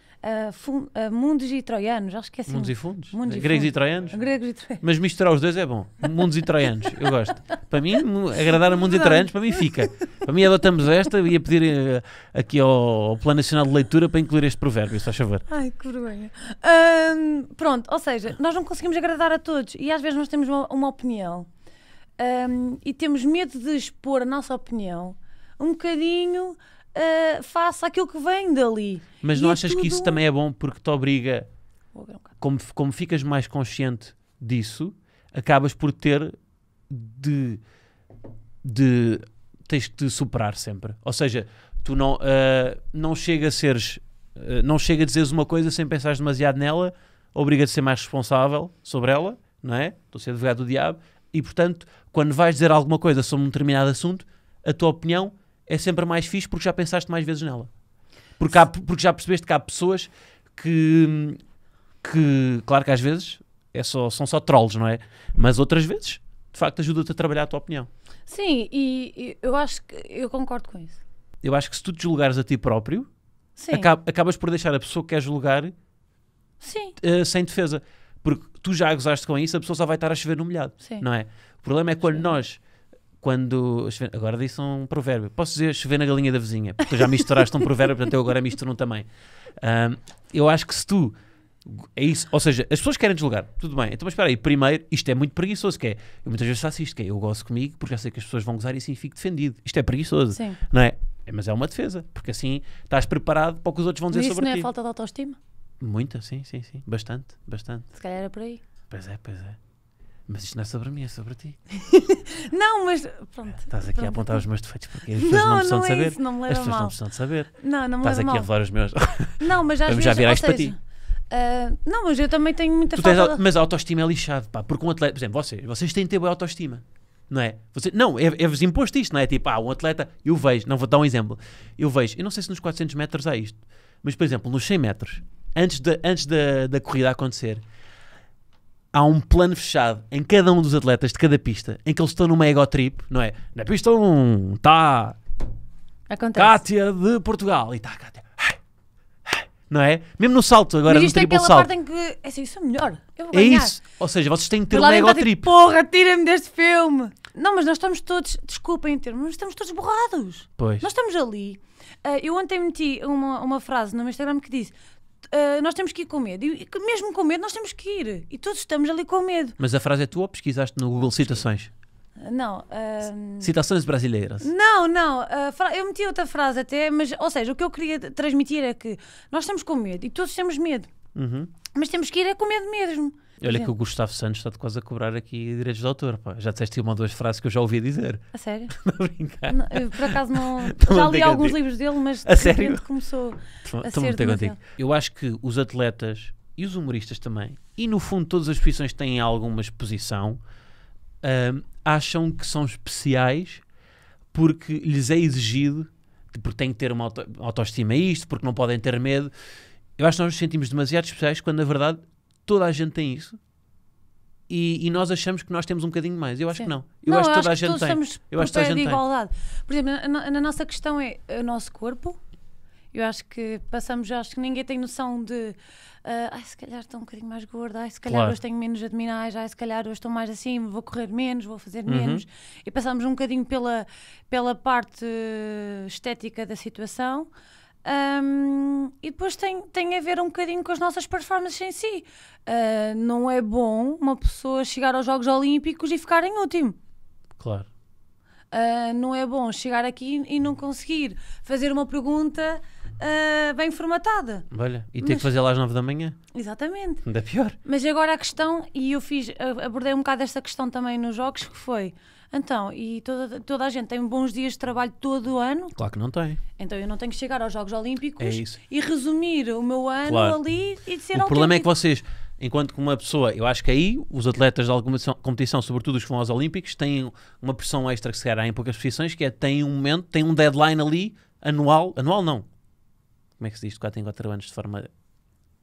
fun, mundos e troianos, acho que é assim. Mundos e fundos? Mundos e Gregos fundos. e troianos? Gregos e troianos. Mas misturar os dois é bom. Mundos e troianos, eu gosto. Para mim, agradar a mundos e troianos, para mim fica. Para mim, adotamos esta e ia pedir eh, aqui ao, ao, Plano Nacional de Leitura para incluir este provérbio, se faz favor. Ai, que vergonha. pronto, ou seja, nós não conseguimos agradar a todos e às vezes nós temos uma, uma opinião. Um, e temos medo de expor a nossa opinião um bocadinho uh, face àquilo que vem dali. Mas e não é achas tudo... que isso também é bom porque te obriga, como, como ficas mais consciente disso, acabas por ter de. de tens que te superar sempre. Ou seja, tu não, uh, não chega a seres. Ah, não chega a dizeres uma coisa sem pensar demasiado nela, obriga-te a ser mais responsável sobre ela, não é? Estou a ser advogado do diabo. E portanto, quando vais dizer alguma coisa sobre um determinado assunto, a tua opinião é sempre mais fixe porque já pensaste mais vezes nela. Porque, há, porque já percebeste que há pessoas que, que claro que às vezes é só, são só trolls, não é? Mas outras vezes, de facto, ajuda-te a trabalhar a tua opinião. Sim, e, e, eu acho que eu concordo com isso. Eu acho que se tu te julgares a ti próprio, acab, acabas por deixar a pessoa que quer julgar uh, sem defesa. Porque tu já gozaste com isso, a pessoa só vai estar a chover no molhado, Sim. não é? O problema é quando Sim. nós quando. Agora disse um provérbio. Posso dizer chover na galinha da vizinha, porque tu já misturaste um provérbio, portanto eu agora misturo um também. Um, eu acho que se tu. É isso, ou seja, as pessoas querem deslogar, tudo bem, então mas espera aí, primeiro, isto é muito preguiçoso, que é, eu muitas vezes faço isto, que é, eu gosto comigo porque já sei que as pessoas vão gozar e assim fico defendido, isto é preguiçoso, Sim. não é? é mas é uma defesa, porque assim estás preparado para o que os outros vão dizer sobre ti. isso não é falta de autoestima? Muita, sim, sim, sim, bastante, bastante. Se calhar era por aí. Pois é, pois é. Mas isto não é sobre mim, é sobre ti. não, mas pronto. Estás aqui pronto. a apontar os meus defeitos porque as pessoas não, não precisam não de é saber. Isso, não me leva as pessoas mal. não precisam de saber. Não, não me Estás aqui mal. a revelar os meus. Não, mas já Vamos já virar isto para ti. Uh, não, mas eu também tenho muita falta... Mas a autoestima é lixado, pá, porque um atleta, por exemplo, vocês, vocês têm de ter boa autoestima, não é? Você, não, é, é-vos é imposto isto, não é? Tipo, ah, um atleta, eu vejo, não vou dar um exemplo, eu vejo, eu não sei se nos 400 metros há isto, mas por exemplo, nos 100 metros, antes, de, antes da, da corrida acontecer, há um plano fechado em cada um dos atletas de cada pista em que eles estão numa ego trip, não é? Na pista 1 está Cátia de Portugal e está Cátia. Não é? Mesmo no salto, agora Mas isto no é aquela salto. parte em que. É assim, isso é melhor. Eu vou é ganhar. isso. Ou seja, vocês têm que ter uma ego trip. tipo, Porra, tira-me deste filme. Não, mas nós estamos todos, desculpem o termo, mas estamos todos borrados. Pois. Nós estamos ali. Ah, eu ontem meti uma, uma frase no meu Instagram que disse: uh, nós temos que ir com medo. E mesmo com medo, nós temos que ir. E todos estamos ali com medo. Mas a frase é tua ou pesquisaste no Google Citações? Eh, não. Uh... Citações brasileiras. Não, não. Uh, eu meti outra frase até, mas, ou seja, o que eu queria transmitir é que nós estamos com medo e todos temos medo. Uhum. Mas temos que ir é com medo mesmo. Olha que o Gustavo Santos está-te quase a cobrar aqui direitos de autor. Pá. Já disseste uma ou duas frases que eu já ouvi dizer. A sério? não brincar. eu, por acaso não. Tô já li alguns livros dele, mas a de sério? começou Tô, a ser. Contigo. Eu acho que os atletas e os humoristas também, e no fundo todas as profissões têm alguma exposição, um, acham que são especiais porque lhes é exigido, porque têm que ter uma auto, autoestima a isto, porque não podem ter medo. Eu acho que nós nos sentimos demasiado especiais quando, na verdade, toda a gente tem isso. E, e, nós achamos que nós temos um bocadinho mais. Eu acho Sim. que não. Eu não, acho que toda acho a gente tem. eu acho que toda a gente igualdade. tem. Por exemplo, na, na, nossa questão é, é o nosso corpo. Eu acho que passamos, acho que ninguém tem noção de. Uh, ai, se calhar estou um bocadinho mais gorda, ai, se calhar claro. hoje tenho menos abdominais, ai, se calhar hoje estou mais assim, vou correr menos, vou fazer uhum. menos. E passamos um bocadinho pela, pela parte estética da situação um, e depois tem, tem a ver um bocadinho com as nossas performances em si. Uh, não é bom uma pessoa chegar aos Jogos Olímpicos e ficar em último. Claro. Uh, não é bom chegar aqui e não conseguir fazer uma pergunta uh, bem formatada. Olha, e ter Mas, que fazer lá às 9 da manhã? Exatamente. Ainda é pior. Mas agora a questão, e eu fiz, abordei um bocado esta questão também nos jogos, que foi então, e toda, toda a gente tem bons dias de trabalho todo o ano? Claro que não tem. Então eu não tenho que chegar aos Jogos Olímpicos é e resumir o meu ano claro. ali e dizer O problema é que vocês, enquanto que uma pessoa, eu acho que aí os atletas de alguma competição, sobretudo os que vão aos Olímpicos, têm uma pressão extra que se calhar há em poucas posições, que é têm um momento, têm um deadline ali, anual, anual não. Como é que se diz? 4 em 4 anos de forma.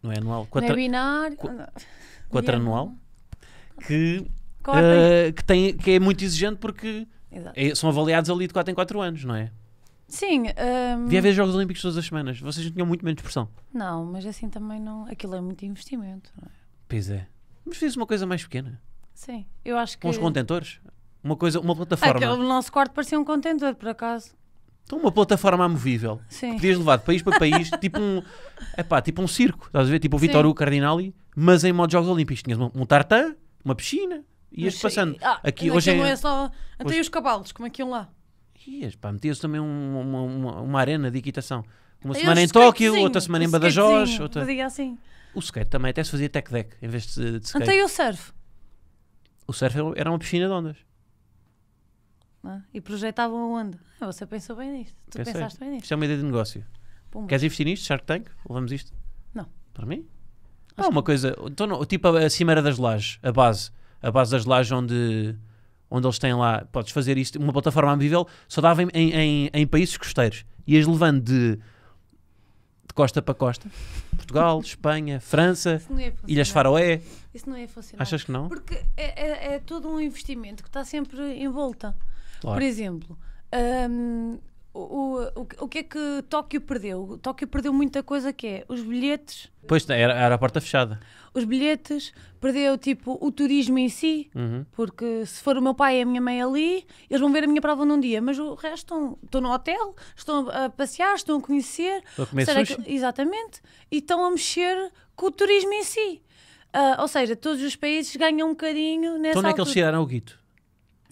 Não é anual? Quatro, é binário. Quatro anual. Que uh, que, tem, que é muito exigente porque é, são avaliados ali de 4 em 4 anos, não é? Sim. Um... Ah, Devia haver Jogos Olímpicos todas as semanas. Vocês tinham muito menos pressão. Não, mas assim também não. Aquilo é muito investimento, não é? Pois é. Mas fiz uma coisa mais pequena. Sim, eu acho que. Com os contentores? Uma coisa, uma plataforma. Aquele, o nosso quarto parecia um contentor, por acaso. Então, uma plataforma amovível. Sim. Que podias levar de país para país, tipo um. Epá, tipo um circo, estás a ver? Tipo o Vitor Hugo Cardinali, mas em modo Jogos Olímpicos. Tinhas um, um uma piscina, Ias Mas passando. Ah, aqui hoje é... não é só. Até hoje... os cavalos, como é que iam lá? Ias, pá, metias também uma, uma, uma, arena de equitação. Uma eu semana em Tóquio, outra semana em Badajoz. Outra... Diga assim. O skate também, até se fazia tech deck em vez de, de skate. Até então, o surf. O surf era uma piscina de ondas. Ah, e projetavam onde? Ah, você pensou bem nisto. Tu Pensei. pensaste bem nisto. Isto é uma ideia de negócio. Pumba. Queres investir nisto, Shark Tank? Levamos isto? Não. Para mim? ah, uma coisa. Então, tipo a, a Cimeira das Lajes, a base a base das lajes onde, onde eles têm lá, podes fazer isto, uma plataforma ambível, só dava em, em, em países costeiros. Ias levando de, de costa para costa. Portugal, Espanha, França, Ilhas Faroé. Isso não ia funcionar. Achas que não? Porque é, é, é todo um investimento que está sempre em volta. Claro. Por exemplo, um, o, o, o que é que Tóquio perdeu? Tóquio perdeu muita coisa que é os bilhetes. Pois, era, era a porta fechada os bilhetes, perdeu tipo o turismo em si, uhum. porque se for o meu pai e a minha mãe ali, eles vão ver a minha prova num dia, mas o resto estão no hotel, estão a passear, estão a conhecer, estão a comer seja, que, exatamente, e estão a mexer com o turismo em si. Uh, ou seja, todos os países ganham um bocadinho nessa. Então, onde é que eles tiraram o guito?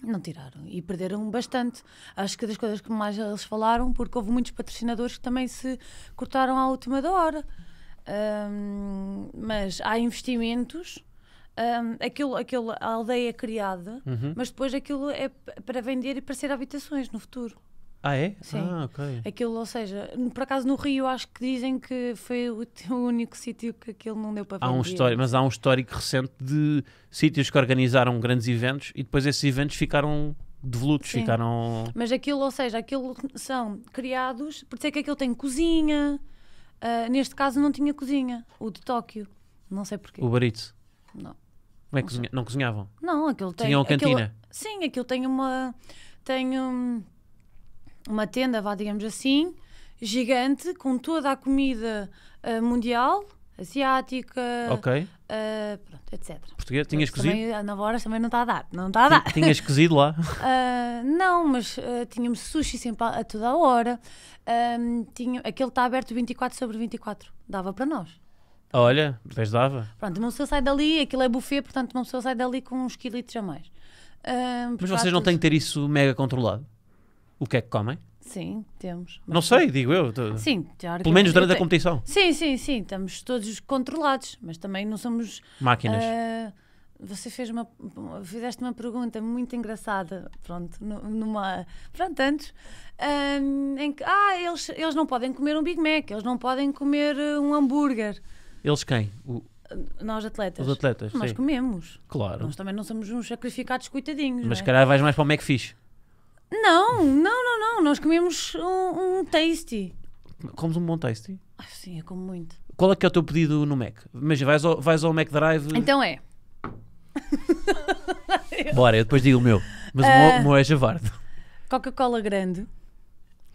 Não tiraram e perderam bastante. Acho que das coisas que mais eles falaram, porque houve muitos patrocinadores que também se cortaram à última hora. Um, mas há investimentos. Um, aquilo, aquilo, a aldeia é criada, uhum. mas depois aquilo é para vender e para ser habitações no futuro. Ah, é? Sim. Ah, ok. Aquilo, ou seja, por acaso no Rio acho que dizem que foi o, o único sítio que aquilo não deu para vender. Há um histórico, mas há um histórico recente de sítios que organizaram grandes eventos e depois esses eventos ficaram devolutos, Sim. ficaram... Mas aquilo, ou seja, aquilo são criados, por isso é que aquilo tem cozinha... Uh, neste caso não tinha cozinha, o de Tóquio. Não sei porquê. O barito. Não. Como é que cozinha, não cozinhavam? Não, aquilo tem. Tinham cantina? sim, aquilo tem uma. Tem um, uma tenda, vá, digamos assim, gigante, com toda a comida uh, mundial asiática, okay. uh, pronto, etc. Português, tinhas cozido? Também, a nova horas também não está a dar, não está a dar. Tinhas cozido lá? Uh, não, mas uh, ah, tínhamos sushi sempre a, a toda a hora, tinha, aquele está aberto 24 sobre 24, dava para nós. Olha, vez dava. Pronto, uma pessoa sai dali, aquilo é buffet, portanto uma pessoa sai dali com uns quilitos a mais. mas vocês não têm que ter isso mega controlado? O que é que comem? Sim, temos. Não sei, digo eu. Sim, Pelo menos durante a competição. Sim, sim, sim. Estamos todos controlados, mas também não somos. Máquinas. Uh, você fez uma, fizeste uma pergunta muito engraçada, pronto, numa, pronto, antes, ah, em que, ah, eles, eles não podem comer um Big Mac, eles não podem comer ah, um hambúrguer. Eles quem? O... Nós atletas. Os atletas, Nós sim. comemos. Claro. Nós também não somos uns sacrificados coitadinhos, Mas se é? calhar vais mais para o McFish. Não, não, não, não. Nós comemos um, um tasty. Comes um bom tasty? Ah, sim, eu como muito. Qual é que é o teu pedido no Mac? Imagina, vais ao, vais ao Mac Drive. Então é. Bora, eu depois digo o meu. Mas o meu- ah. o meu é javardo. Coca-Cola grande.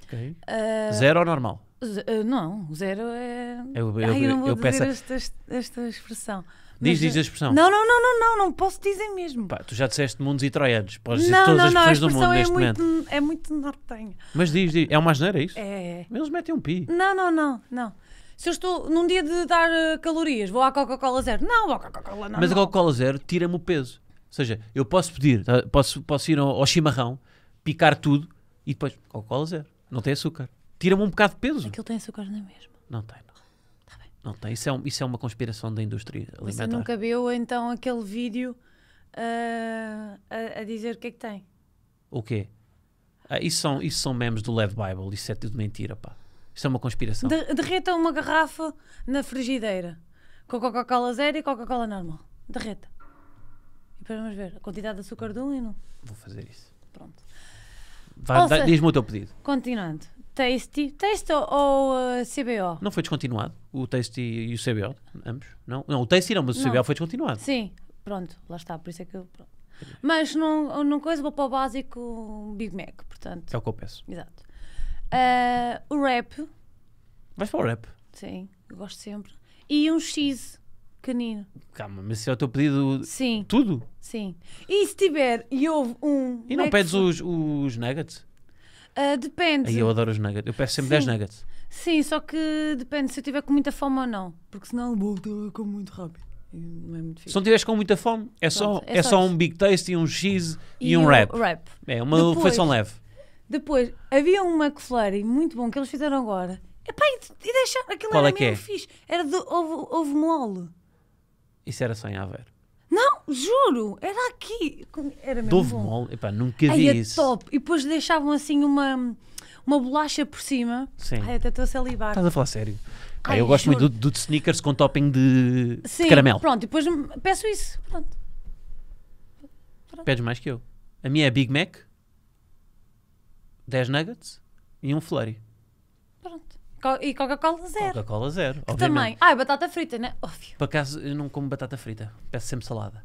Ok. Ah. Zero ou normal? Ah, não, zero é. Eu- eu- Ai, eu não vou eu dizer peço esta, esta expressão. Diz, diz a expressão. Não, não, não, não, não, não posso dizer mesmo. Pá, tu já disseste mundos e troianos. Podes dizer não, todas não, as expressões não, do mundo é neste momento. É muito nortenho. Mas diz, diz. É uma asneira, é isso? É. Eles metem um pi. Não, não, não, não. Se eu estou num dia de dar eh, calorias, vou à Coca-Cola zero. Não, vou à Coca-Cola não. Mas não. a Coca-Cola zero tira-me o peso. Ou seja, eu posso pedir, tá, posso, posso ir ao, ao chimarrão, picar tudo e depois Coca-Cola zero. Não tem açúcar. Tira-me um bocado de peso. Aquilo tem açúcar não é mesmo? Não tem. Não tem. Isso é, um, isso é uma conspiração da indústria alimentar. Você nunca viu então aquele vídeo uh, a, a, dizer o que é que tem? O quê? Ah, isso, são, isso são memes do Lev Bible. Isso é tudo mentira, pá. Isso é uma conspiração. De, derreta uma garrafa na frigideira com Coca-Cola zero e Coca-Cola normal. Derreta. E depois vamos ver a quantidade de açúcar de um e não. Vou fazer isso. Pronto. Diz-me o teu pedido. Continuando. Tasty. Tasty ou uh, eh, CBO? Não foi descontinuado. O Tasty e o CBO, ambos. Não, não o Tasty não, mas o não. CBO foi descontinuado. Sim, pronto, lá está, por isso é que eu. Pronto. Mas não coisa vou para o básico Big Mac, portanto. É o que eu peço. Exato. Uh, o rap. Vais para o rap? Sim, eu gosto sempre. E um X canino Calma, mas se é o teu pedido. Sim. Tudo? Sim. E se tiver e houve um. E não pedes os, os nuggets? Uh, depende. Aí eu adoro os nuggets. Eu peço sempre Sim. 10 nuggets. Sim, só que depende se eu estiver com muita fome ou não. Porque senão eu como muito rápido. Não é muito Se não estiveres com muita fome, é, só, é, é só, um big taste e um cheese e, e um wrap. wrap. É uma feição refeição leve. Depois, havia um McFlurry muito bom que eles fizeram agora. Epá, e, e deixaram, aquilo Qual era é, é? mesmo é? fixe. Era de ovo, ovo mole. Isso era só em Aveiro. Juro, era aqui. Era mesmo. Dovo bom. mole? Epá, nunca vi Ai, é isso. top. E depois deixavam assim uma, uma bolacha por cima. Sim. Ai, até estou a salivar. Estás a falar sério? Ai, Ai, eu gosto juro. muito do, do de sneakers com topping de, Sim, de caramelo. Pronto, depois peço isso. Pronto. pronto. Pedes mais que eu. A minha é Big Mac, 10 nuggets e um flurry. Pronto. e Coca-Cola zero. Coca-Cola zero. Também. Ah, batata frita, né? Óbvio. Por acaso eu não como batata frita. Peço sempre salada.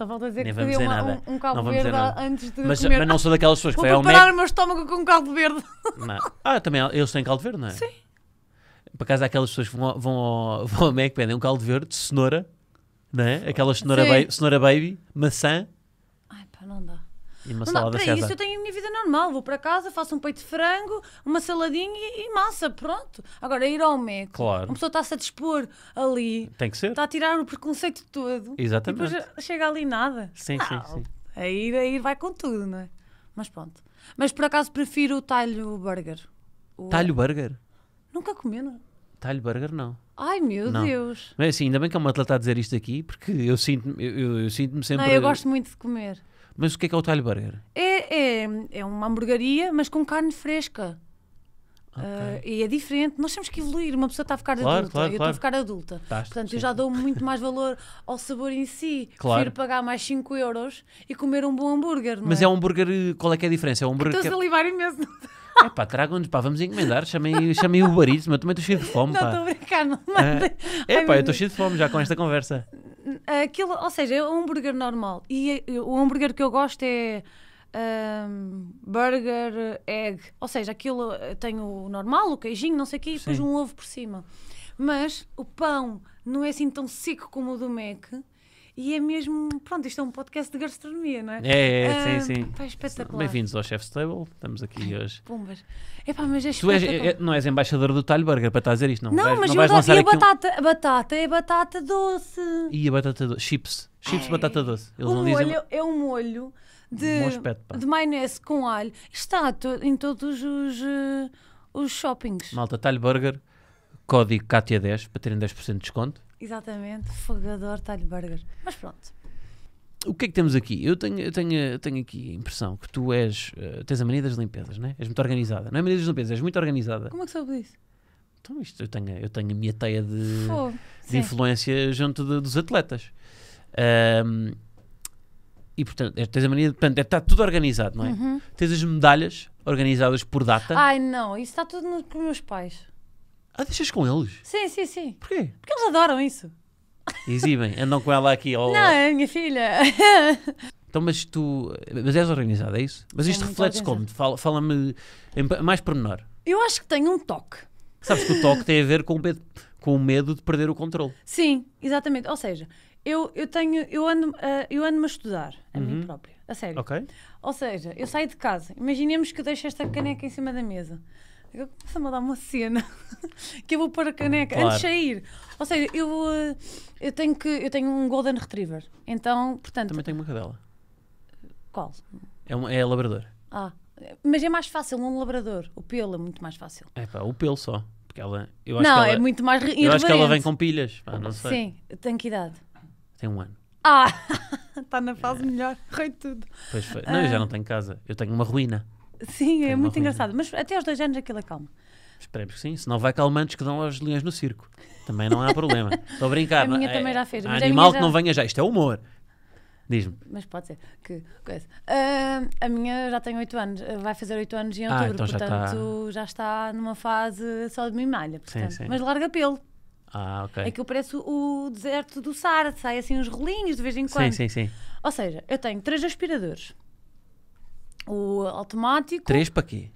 Só falta dizer Nem que pedi um, um caldo verde antes de mas, comer. Mas não sou daquelas pessoas que vai ao preparar Mac... o meu estômago com um caldo verde. Não. Ah, também eles têm caldo verde, não é? Sim. Para casa há aquelas pessoas que vão, vão, ao, vão ao Mac, pedem um caldo verde, cenoura, não é? Aquela cenoura, ba cenoura baby, maçã e uma salada para César. isso eu tenho a minha vida normal. Vou para casa, faço um peito de frango, uma saladinha e, massa, pronto. Agora, ir ao Meco, claro. uma pessoa está-se a dispor ali. Tem que ser. Está a tirar o preconceito todo. Exatamente. E depois chega ali nada. Sim, não, sim, sim. Aí, aí vai com tudo, não é? Mas pronto. Mas por acaso prefiro o talho burger. O... Talho burger? Nunca comi, não. É? Talho burger não. Ai meu não. Deus. Mas assim, ainda bem que é uma atleta a dizer isto aqui, porque eu sinto-me eu, eu, eu sinto sempre. Não, eu gosto muito de comer. Mas o que é que é o talho barreira? É, é, é uma hamburgueria, mas com carne fresca. Okay. Uh, e é diferente, nós temos que evoluir. Uma pessoa está a ficar claro, adulta, claro, eu claro. estou a ficar adulta. Tás, Portanto, sim. eu já dou muito mais valor ao sabor em si. Prefiro pagar mais 5 euros e comer um bom hambúrguer. Mas é? é? um hambúrguer, qual é que é a diferença? É um hambúrguer. Estou é a salivar imenso. É pá, tragam-nos, pá, vamos encomendar. Chamei, chamei o barismo, eu também estou cheio de fome, não, pá. estou a brincar, não mandem. É pá, eu estou cheio de fome já com esta conversa. Aquilo, ou seja, é um hambúrguer normal. E eh, o hambúrguer que eu gosto é. Um, burger, egg. Ou seja, aquilo eh, tem o normal, o queijinho, não sei o quê, e depois um ovo por cima. Mas o pão não é assim tão seco como o do Mac e é mesmo, pronto, isto é um podcast de gastronomia, não é? É, é sim, ah, sim. Pá, é espetacular. Bem-vindos ao Chef's Table, estamos aqui hoje. Pumbas. Epá, mas é tu és, é, não és embaixador do Talho Burger para estar a dizer isto, não? Não, vais, mas não vais lançar e a batata, a batata é batata doce. E a batata doce, chips, chips é. batata doce. Eles o não molho dizem... é um molho de, um aspecto, de maionese com alho. Está em todos os, uh, os shoppings. Malta, Talho Burger, código KT10 para terem 10% de desconto. Exatamente, fogador talho burger. Mas pronto. O que é que temos aqui? Eu tenho, eu tenho, tenho aqui a impressão que tu és. Uh, tens a mania das limpezas, é? És muito organizada. Não é mania das limpezas, és muito organizada. Como é que soube disso? Então, isto, eu tenho, eu tenho a minha teia de, de influência junto de, dos atletas. Um, e portanto, é, tens a mania Portanto, está é, tudo organizado, não é? Uhum. Tens as medalhas organizadas por data. Ai não, isso está tudo no, com meus pais. Ah, deixas com eles? Sim, sim, sim. Porquê? Porque eles adoram isso. Exibem, andam com ela aqui. Ao... Não, é a minha filha. Então, mas tu. Mas és organizada, é isso? Mas isto é reflete-se como? Fala-me fala mais pormenor. Eu acho que tenho um toque. Sabes que o toque tem a ver com o medo, com o medo de perder o controle. Sim, exatamente. Ou seja, eu, eu tenho. Eu eh, ando-me eu ando a estudar a uhum. mim própria. A sério. Ok. Ou seja, eu saio de casa. Imaginemos que eu deixo esta caneca em cima da mesa. Eu começo-me a dar uma cena que eu vou pôr a caneca claro. antes de sair. Ou seja, eu, eh, eu, tenho que, eu tenho um Golden Retriever. Então, portanto. Também tenho uma cadela. Qual? É, um, é labrador. Ah, mas é mais fácil um labrador. O pelo é muito mais fácil. É pá, o pelo só. Porque ela. Eu acho não, que ela, é muito mais Eu acho que ela vem com pilhas. Pá, não sei. Sim, tem que idade? Tem um ano. Ah, está na fase é. melhor. Rei tudo. Pois foi. Não, ah. eu já não tenho casa. Eu tenho uma ruína. Sim, é, muito engraçado. Mas até aos dois anos aquilo acalma. Esperemos que sim, senão vai calmantes que dão aos leões no circo. Também não há problema. Estou a brincar. A minha é, também já fez. Há animal que não venha já. Isto é humor. Diz-me. Mas pode ser. Que coisa. Uh, a minha já tem 8 anos, vai fazer 8 anos em ah, outubro, ah, então já tá portanto já está numa fase só de mimalha. Portanto. Sim, sim. Mas larga pelo. Ah, ok. É eu pareço o deserto do Sara, sai assim uns rolinhos de vez em quando. Sim, sim, sim. Ou seja, eu tenho três aspiradores o automático. Três para quê?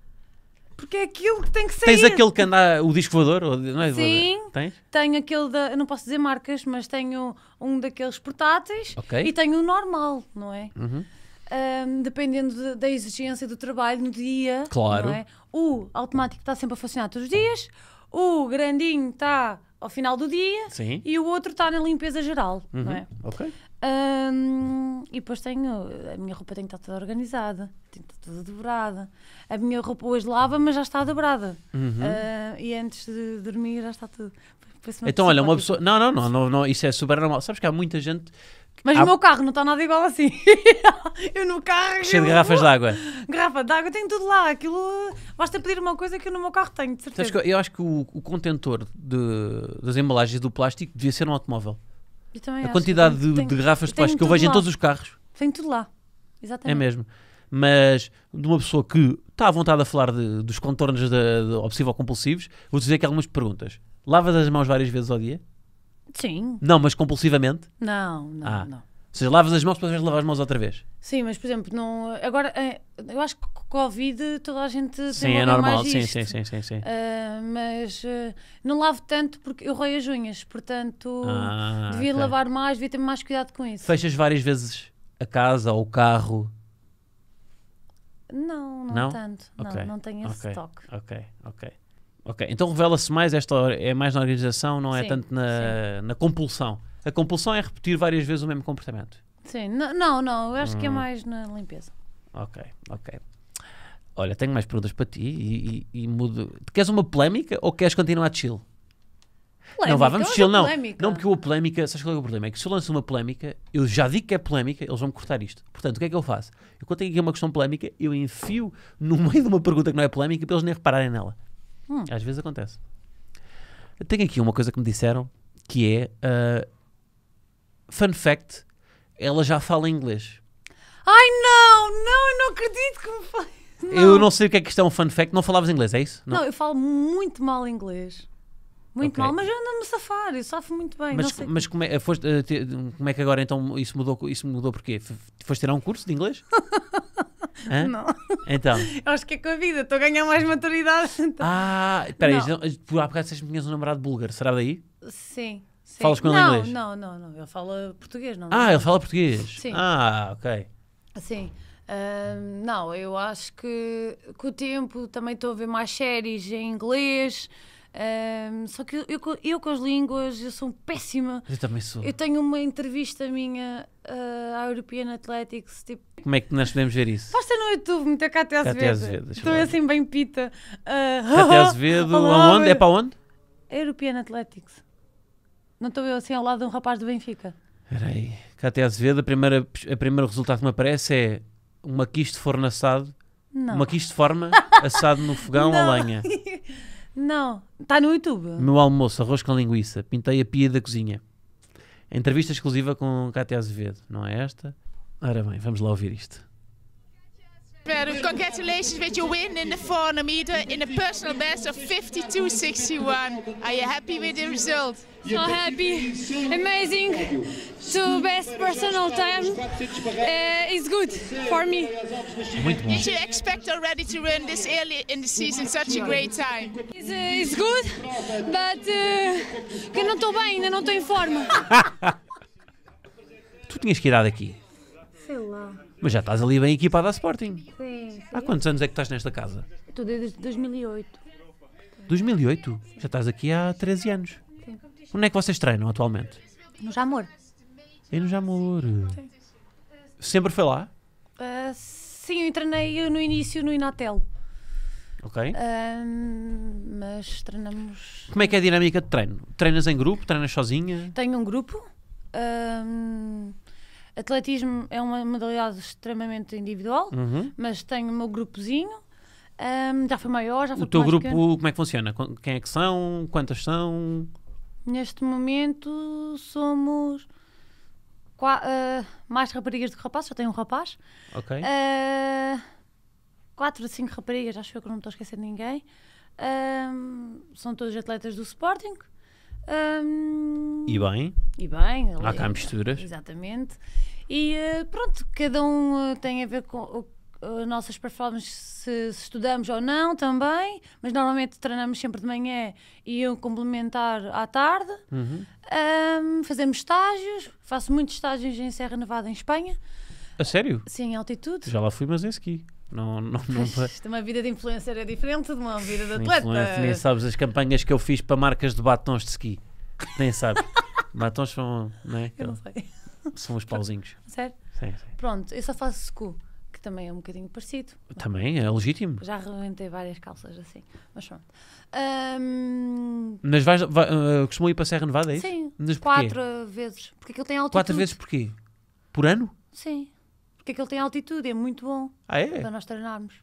Porque é aquilo que tem que ser. Tens aquele que anda, o disco voador? Ou, não é Sim, voador? Tens? tenho aquele da, eu não posso dizer marcas, mas tenho um daqueles portáteis okay. e tenho o normal, não é? Uhum. Um, dependendo de, da exigência do trabalho no dia. Claro. É? O automático está sempre a funcionar todos os dias, o grandinho está ao final do dia Sim. e o outro está na limpeza geral, uhum. não é? Ok. Um, e depois tenho. A minha roupa tem que estar toda organizada, tem que estar toda dobrada. A minha roupa hoje lava, mas já está dobrada. Uhum. Uh, e antes de dormir já está tudo. Então, olha, uma pessoa. Não, não, não, não, não, isso é super normal. Sabes que há muita gente mas Há- o meu carro não está nada igual assim. eu no carro. Cheio de garrafas de água. Garrafa de água, tenho tudo lá. Aquilo. Basta pedir uma coisa que eu no meu carro tenho, de certeza. que eu- acho que o, o contentor de- das embalagens do plástico devia ser um automóvel. Eu também A quantidade de, tenho- de garrafas de plástico que eu vejo em todos os carros Tenho tudo lá. Exatamente. é mesmo. Mas de uma pessoa que está à vontade a falar de- dos contornos de obsessivo-compulsivos, vou dizer aqui algumas perguntas. Lavas as mãos várias vezes ao dia? Sim. Não, mas compulsivamente? Não, não, ah. não. Ou seja, lavas as mãos para depois lavar as mãos outra vez. Sim, mas por exemplo, não, agora eh, eu acho que com Covid toda a gente tem Sim, é normal, sim, sim, sim, sim, sim. Uh, ah, mas uh, não lavo tanto porque eu roio as unhas, portanto ah, devia okay. lavar mais, devia ter mais cuidado com isso. Fechas várias vezes a casa ou o carro? Não, não, não? tanto. Okay. Não, não tenho esse okay. toque. Ok, ok. Ok, então revela-se mais esta é mais na organização, não é sim, tanto na, na, compulsão. A compulsão é repetir várias vezes o mesmo comportamento. Sim, não, não, não eu acho hum. que é hum. mais na limpeza. Ok, ok. Olha, tenho mais perguntas para ti e, e, e mudo. Queres uma polémica ou queres continuar chill? Polémica, não vá, vamos chill, não. Polémica. Não, porque o polémica, sabes qual é, é o problema? É que se eu lanço uma polémica, eu já digo que é polémica, eles vão cortar isto. Portanto, o que é que eu faço? Eu, quando tenho aqui uma questão polémica, eu enfio no meio de uma pergunta que não é polémica para eles nem repararem nela. Hum. Às vezes acontece. Eu tenho aqui uma coisa que me disseram que é. Uh, fun fact: ela já fala inglês. Ai não, não, eu não acredito que me fale. Eu não sei o que é que isto é um fun fact. Não falavas inglês, é isso? Não, não eu falo muito mal inglês. Muito okay. mal, mas eu ando-me a safar, eu safo muito bem. Mas, mas como, é, foste, ah, como é que agora então isso mudou? Isso mudou porquê? Foste tirar um curso de inglês? Hã? Não. Então. Eu acho que é com a vida, estou a ganhar mais maturidade. Então... Ah, espera aí, por há bocado vocês tinhas um namorado búlgaro, será daí? Sim. sim. Falas com ele em inglês? Não, não, não, ele fala português, não. Ah, ele fala português? Sim. Ah, ok. Sim. Um, não, eu acho que com o tempo também estou a ver mais séries em inglês. Um, só que eu, eu, eu, com as línguas, eu sou péssima. Eu também sou. Eu tenho uma entrevista minha uh, à European Athletics. Tipo, Como é que nós podemos ver isso? Basta no YouTube, muita Cátia Azevedo. Estou assim bem pita. Uh, Azevedo, É para onde? É European Athletics. Não estou eu assim ao lado de um rapaz do Benfica. Espera aí. Cátia Azevedo, a primeira, a primeiro resultado que me aparece é uma de forno assado. Não. Uma de forma assado no fogão a lenha. Não, está no YouTube. Meu almoço, arroz com linguiça. Pintei a pia da cozinha. Entrevista exclusiva com Cátia Azevedo, não é esta? Ora bem, vamos lá ouvir isto. Well, congratulations with your win in the 400 meter in a personal best of 52.61. Are you happy with the result? So happy, amazing, two best personal time. Uh, it's good for me. Did you expect already to run this early in the season such a great time? It's, uh, it's good, but I'm uh, not estou bem, ainda not estou em tu tinhas que idade aqui? Sei lá. Mas já estás ali bem equipada a Sporting. Sim, sim. Há quantos anos é que estás nesta casa? Estou desde 2008. 2008? Já estás aqui há 13 anos. Sim. Onde é que vocês treinam atualmente? No Jamor. E no Jamor. Sim. Sempre foi lá? Uh, sim, eu treinei no início no Inatel. Ok. mas treinamos. Como é que é a dinâmica de treino? Treinas em grupo? Treinas sozinha? Tenho um grupo. Atletismo é uma modalidade extremamente individual, uhum. mas tenho o meu grupozinho. Um, já foi maior, já foi O teu grupo, pequeno. como é que funciona? Quem é que são? Quantas são? Neste momento somos qua, uh, mais raparigas do que rapazes, só tenho um rapaz. Ok. Uh, quatro ou cinco raparigas, acho que eu não estou a esquecer de ninguém. Um, são todos atletas do Sporting. Um, e bem. E bem. Há cá misturas. Exatamente. E eh, pronto, cada um eh, tem a ver com as nossas performances, se, se, estudamos ou não também, mas normalmente treinamos sempre de manhã e eu complementar à tarde. Uhum. Um, fazemos estágios, faço muitos estágios em Serra Nevada, em Espanha. A sério? Sim, em altitude. Já lá fui, mas em ski. Não, não, não... uma vida de influencer é diferente de uma vida de atleta. Nem sabes as campanhas que eu fiz para marcas de batons de ski. Nem sabes. batons são. Não é? Eu não sei. São os pauzinhos. Sério? Sim, sim. Pronto, eu só faço scu, que também é um bocadinho parecido. Também, é legítimo. Já reventei várias calças assim. Mas pronto. Um... Mas vais, vai, eh, uh, costumam ir para a Serra Nevada, é isso? Sim. Mas quatro vezes. Porque aquilo tem altitude. Quatro vezes porquê? Por ano? Sim. Porque aquilo tem altitude, é muito bom ah, é? para nós treinarmos.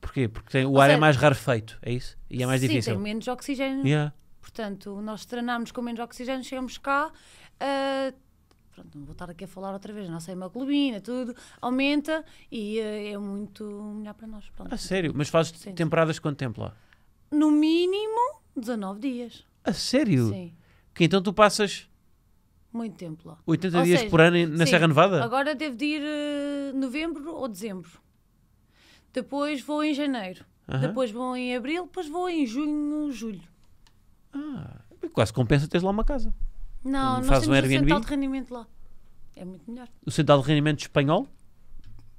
Porquê? Porque tem, o Ou ar é seja, é mais rarefeito, é isso? E é mais sim, difícil. tem menos oxigênio. Yeah. Portanto, nós treinarmos com menos oxigênio, chegamos cá. Uh, pronto, não vou estar aqui a falar outra vez, a nossa hemoglobina, tudo aumenta e uh, é muito melhor para nós. Pronto. A sério? Mas fazes sim, temporadas sim. quanto tempo lá? No mínimo 19 dias. A sério? Sim. Que então tu passas muito tempo lá. 80 ou dias seja, por ano na sim, Serra Nevada? Agora devo de ir uh, novembro ou dezembro. Depois vou em janeiro. Uh -huh. Depois vou em abril, depois vou em junho, julho. Ah, quase compensa teres lá uma casa. Não, Como nós temos um Airbnb? o central de rendimento lá. É muito melhor. O central de rendimento espanhol?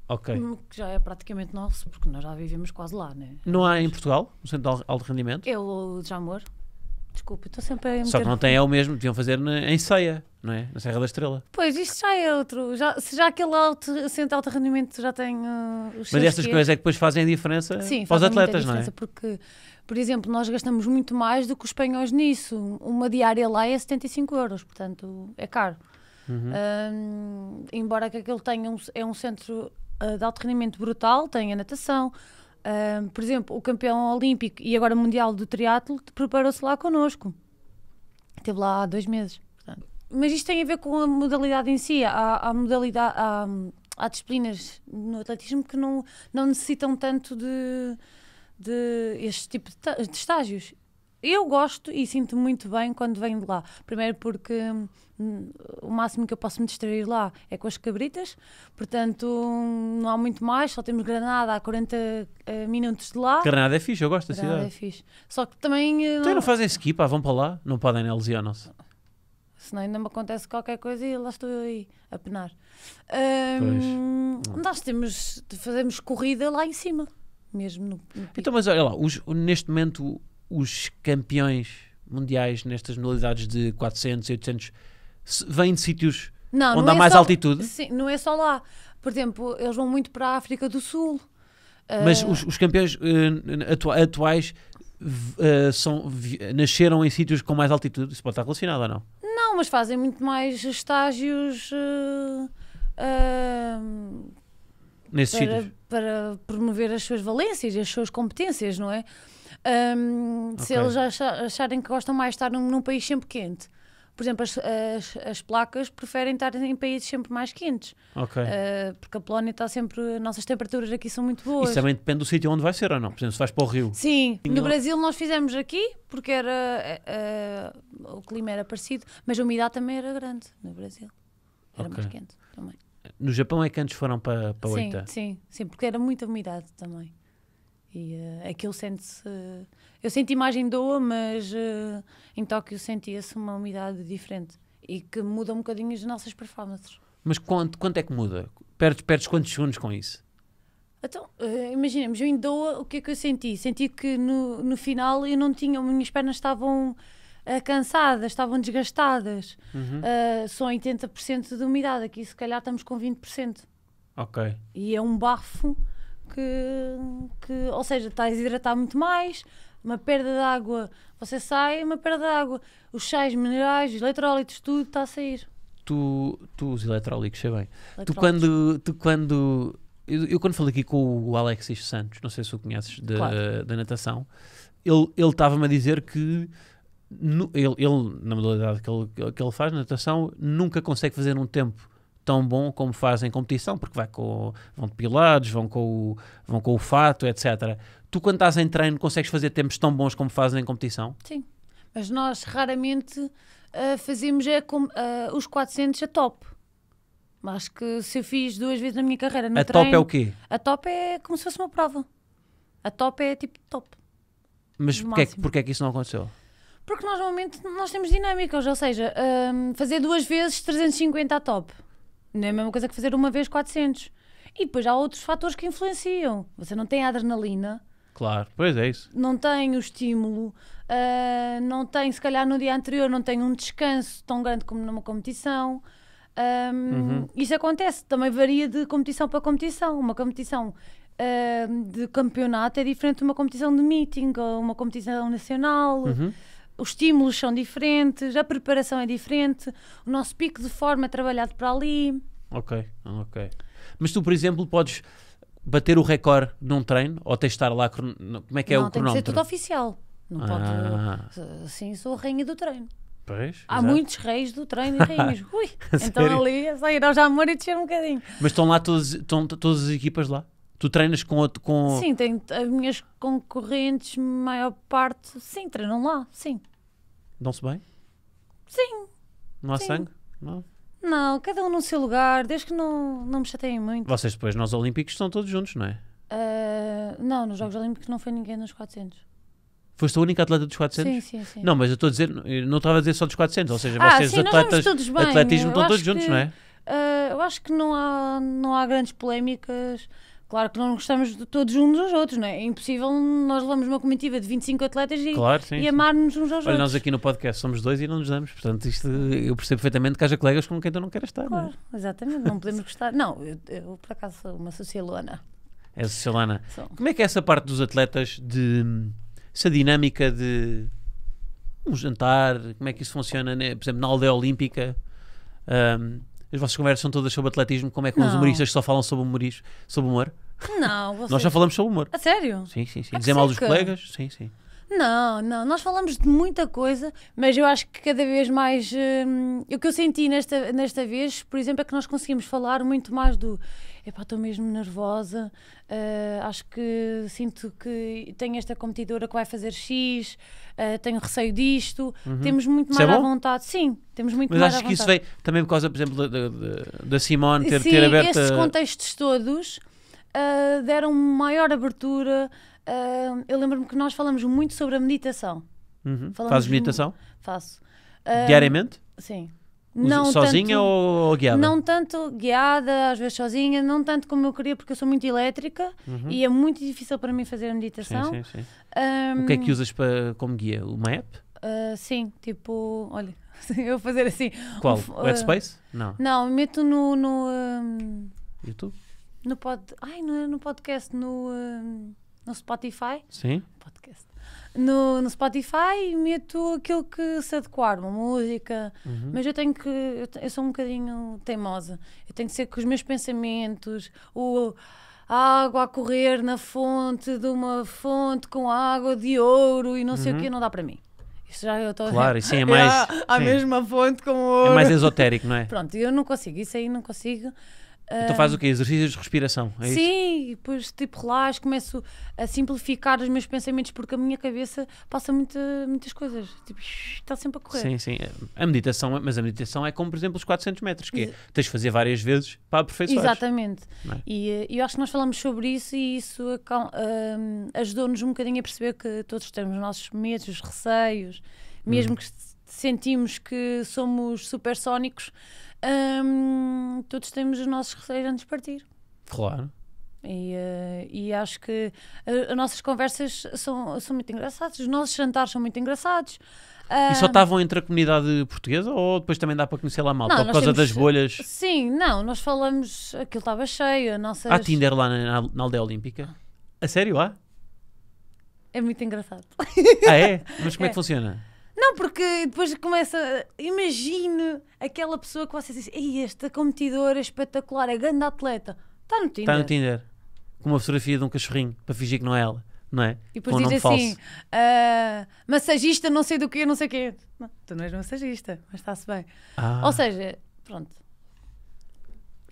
Ok. Hum, que já é praticamente nosso, porque nós já vivemos quase lá, né? Não há em Portugal um centro de alto rendimento? É o de Jamor. Desculpa, estou sempre a Só que não tem é o mesmo, deviam fazer na, em ceia, não é? Na Serra da Estrela. Pois, isto já é outro. Já, se já aquele alto, centro alto rendimento já tem uh, os Mas estas coisas é que depois fazem a diferença Sim, para os atletas, não é? porque, por exemplo, nós gastamos muito mais do que os espanhóis nisso. Uma diária lá é 75 euros, portanto é caro. Uhum. embora que aquele tenha um, é um centro uh, de alto rendimento brutal, tem a natação, um, por exemplo, o campeão olímpico e agora mundial do triatlo preparou-se lá connosco. Esteve lá há dois meses. Portanto. Mas isto tem a ver com a modalidade em si. Há, há modalidade, há, há, disciplinas no atletismo que não, não necessitam tanto de, de este tipo de, de estágios eu gosto e sinto muito bem quando venho de lá. Primeiro porque hum, o máximo que eu posso me distrair lá é com as cabritas, portanto não há muito mais, só temos Granada a 40 uh, eh, minutos de lá. Granada é fixe, eu gosto da cidade. Granada é fixe. Só que também... Uh, então não... fazem skip, ah, vão para lá, não podem né, lesionam-se. Senão ainda me acontece qualquer coisa e lá estou aí a penar. Um, nós temos, fazemos corrida lá em cima, mesmo no, no Então, mas olha lá, os, neste momento os campeões mundiais nestas modalidades de 400 e 800 vêm de sítios não, onde não há é mais só, altitude? Sim, não é só lá. Por exemplo, eles vão muito para a África do Sul. Mas uh... os, os, campeões uh, atua, atuais uh, são, vi, nasceram em sítios com mais altitude? Isso pode estar relacionado ou não? Não, mas fazem muito mais estágios eh, ah, Nesses para, sítios. para promover as suas valências, as suas competências, não é? Um, okay. Se eles acharem que gostam mais de estar num, num país sempre quente. Por exemplo, as, as, as, placas preferem estar em países sempre mais quentes. Uh, porque a Polónia está sempre. Nossas temperaturas aqui são muito boas. Isso também depende do sítio onde vai ser ou não. Por exemplo, se vais para o Rio. Sim, no não. Brasil nós fizemos aqui porque era. Uh, o clima era parecido, mas a umidade também era grande no Brasil. Era okay. mais quente também. No Japão é que antes foram para, para Oita? Sim, sim, sim, porque era muita umidade também. E uh, aquilo sente-se. Uh, eu senti imagem doa, mas uh, em Tóquio sentia-se uma umidade diferente e que muda um bocadinho as nossas performances. Mas quanto, quanto é que muda? Perdes, perdes quantos segundos com isso? Então, uh, imaginemos, eu em Doa, o que é que eu senti? Senti que no, no final eu não tinha, minhas pernas estavam uh, cansadas, estavam desgastadas. Uhum. Uh, são 80% de umidade, aqui se calhar estamos com 20%. Ok. E é um bafo que, que ou seja, está a hidratar muito mais, uma perda de água, você sai, uma perda de água, os sais minerais, os eletrólitos, tudo está a sair. Tu, tu os eletrólicos, sei bem. Tu quando, tu quando eu, eu, quando falei aqui com o Alexis Santos, não sei se o conheces, de, claro. da natação, ele estava-me a dizer que no, ele, ele, na modalidade que ele, que ele faz, natação, nunca consegue fazer um tempo tão bom como fazem competição, porque vai com, vão depilados, vão com, o, vão com o fato, etc. Tu, quando estás em treino, consegues fazer tempos tão bons como fazem em competição? Sim, mas nós raramente uh, fazemos é com, uh, os 400 a top. Mas que se eu fiz duas vezes na minha carreira. No a treino, top é o quê? A top é como se fosse uma prova. A top é tipo top. Mas porquê, é porquê é que isso não aconteceu? Porque nós normalmente nós temos dinâmicas, ou seja, um, ehm, fazer duas vezes 350 a top. Não é a mesma coisa que fazer uma vez 400. E depois há outros fatores que influenciam. Você não tem a adrenalina. Claro, pois é isso. Não tem o estímulo. Uh, não tem, se calhar no dia anterior, não tem um descanso tão grande como numa competição. Um, ah, uhum. Isso acontece, também varia de competição para competição. Uma competição uh, de campeonato é diferente de uma competição de meeting ou uma competição nacional. Uhum os estímulos são diferentes, a preparação é diferente, o nosso pico de forma é trabalhado para ali. Ok, ok. Mas tu, por exemplo, podes bater o recorde num treino ou testar lá como é que é não, o cronómetro? Não, tem que ser tudo oficial. Não ah. pode. Assim, sou a rainha do treino. Pois, Há exato. muitos reis do treino e rainhas. Ui, então ali é sair ao jamor e descer um bocadinho. Mas estão lá todos, estão, todas as equipas lá? Tu treinas com outro. Com... Sim, tenho, as minhas concorrentes, maior parte, sim, treinam lá, sim. Dão-se bem? Sim. Não há Sim. sangue? Não. Não, cada um no seu lugar, desde que não, não me chateiem muito. Vocês depois, nos Olímpicos, estão todos juntos, não é? Uh, não, nos Jogos Olímpicos não foi ninguém nos 400. Foste a única atleta dos 400? Sim, sim, sim. Não, mas eu estou a dizer, não estava a dizer só dos 400, ou seja, ah, vocês sim, atletas, atletismo estão todos que, juntos, não é? Uh, eu acho que não há, não há grandes polémicas Claro que não gostamos de todos uns aos outros, não é? É impossível nós levamos uma comitiva de 25 atletas e, claro, e amar-nos uns aos Olha, outros. Olha, nós aqui no podcast somos dois e não nos damos. Portanto, isto, eu percebo perfeitamente que haja colegas com quem tu não queres estar, claro, não é? Exatamente, não podemos gostar. Não, eu, eu, por acaso sou uma socialona. É socialana. Sou. Como é que é essa parte dos atletas de... Essa dinâmica de um jantar, como é que isso funciona, né? por exemplo, na aldeia olímpica? Um, as vossas conversas são todas sobre atletismo? Como é que os humoristas só falam sobre humorismo, sobre humor? Não, vocês... Nós já falamos sobre humor. A sério? Sim, sim, sim. Ah, Dizer mal dos colegas? Sim, sim. Não, não, nós falamos de muita coisa, mas eu acho que cada vez mais. hum, o que eu senti nesta, nesta vez, por exemplo, é que nós conseguimos falar muito mais do epá, estou mesmo nervosa, uh, acho que sinto que tenho esta competidora que vai fazer X, uh, tenho receio disto, uhum. temos muito mais é à vontade. Sim, temos muito Mas mais à vontade. Mas acho que isso veio também por causa, por exemplo, da, da, da Simone ter, Sim, ter aberto... esses contextos todos uh, deram maior abertura. eu lembro-me que nós falamos muito sobre a meditação. Uhum. Fazes meditação? Faço. Diariamente? Sim. Não sozinha tanto, ou guiada? Não tanto guiada, às vezes sozinha, não tanto como eu queria, porque eu sou muito elétrica uhum. e é muito difícil para mim fazer a meditação. Sim, sim, sim. Um, o que é que usas para, como guia? Uma app? Uh, sim, tipo, olha, eu fazer assim. Qual? Um, Headspace? Ah, não. Não, meto no. no um, YouTube? No pod, ai, no, é no podcast, no, no Spotify. Sim. Podcast no, no Spotify e meto aquilo que se adequar, uma música. Uhum. Mas eu tenho que. Eu, sou um bocadinho teimosa. Eu tenho que ser com os meus pensamentos, o. A água a correr na fonte de uma fonte com água de ouro e não uhum. sei o uhum. que, não dá para mim. isso já eu estou Claro, isso é, é mais. É a, a mesma fonte com ouro. É mais esotérico, não é? Pronto, eu não consigo, isso aí não consigo. Então faz o quê? Exercícios de respiração? É sim, isso? depois tipo relaxo, começo a simplificar os meus pensamentos porque a minha cabeça passa muita, muitas coisas. Tipo, está sempre a correr. Sim, sim. A meditação, mas a meditação é como, por exemplo, os 400 metros, que é, tens de fazer várias vezes para aperfeiçoar. Exatamente. É? E eh, eu acho que nós falamos sobre isso e isso ajudou-nos um bocadinho a perceber que todos temos nossos medos, os receios, mesmo hum. que sentimos que somos supersónicos todos temos os nossos receios antes de partir. Claro. E, uh, e acho que eh, as nossas conversas são, são muito engraçadas, os nossos jantares são muito engraçados. E só estavam entre a comunidade portuguesa ou depois também dá para conhecer lá mal? Não, por causa temos, das bolhas? Sim, não, nós falamos, aquilo estava cheio. Nossas... Há Tinder lá na, na aldeia olímpica? A sério há? É muito engraçado. Ah, é? Mas como é, é que funciona? Não, porque depois começa. Imagine aquela pessoa que você diz: e esta competidora é espetacular, é grande atleta. Está tá no Tinder. Está no Tinder. Com uma fotografia de um cachorrinho para fingir que não é ela, não é? E depois Com diz assim: uh, massagista, não sei do que, não sei o quê. Não, tu não és massagista, mas está-se bem. Ah. Ou seja, pronto.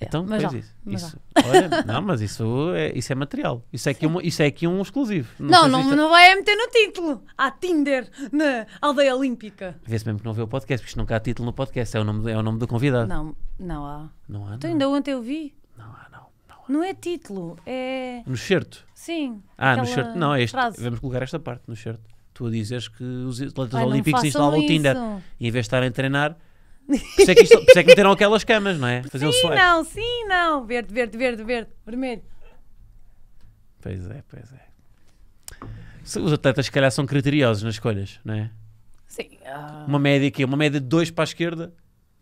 É, então, mas faz isso. Mas isso. Olha, não, mas isso é, isso é material. Isso é, aqui um, isso é aqui um exclusivo. Não, não, não, é- não vai é meter no título. Há Tinder na aldeia olímpica. Vê-se mesmo que não vê o podcast, porque isto nunca há título no podcast. É o nome, é o nome do convidado. Não, não há. Não há. Então, ainda ontem eu vi. Não há, não. Não, há. não é título, é. No certo. Sim. Ah, no certo. Não, é este. Vamos colocar esta parte no certo. Tu a dizes que os atletas olímpicos instalam o Tinder. E em vez de estarem a treinar por isso, é que isto, é meteram aquelas camas, não é? Fazer sim, um não, sim, não. Verde, verde, verde, verde, vermelho. Pois é, pois é. Os atletas, se calhar, são criteriosos nas escolhas, não é? Sim. Ah. Uma média aqui, uma média de dois para a esquerda,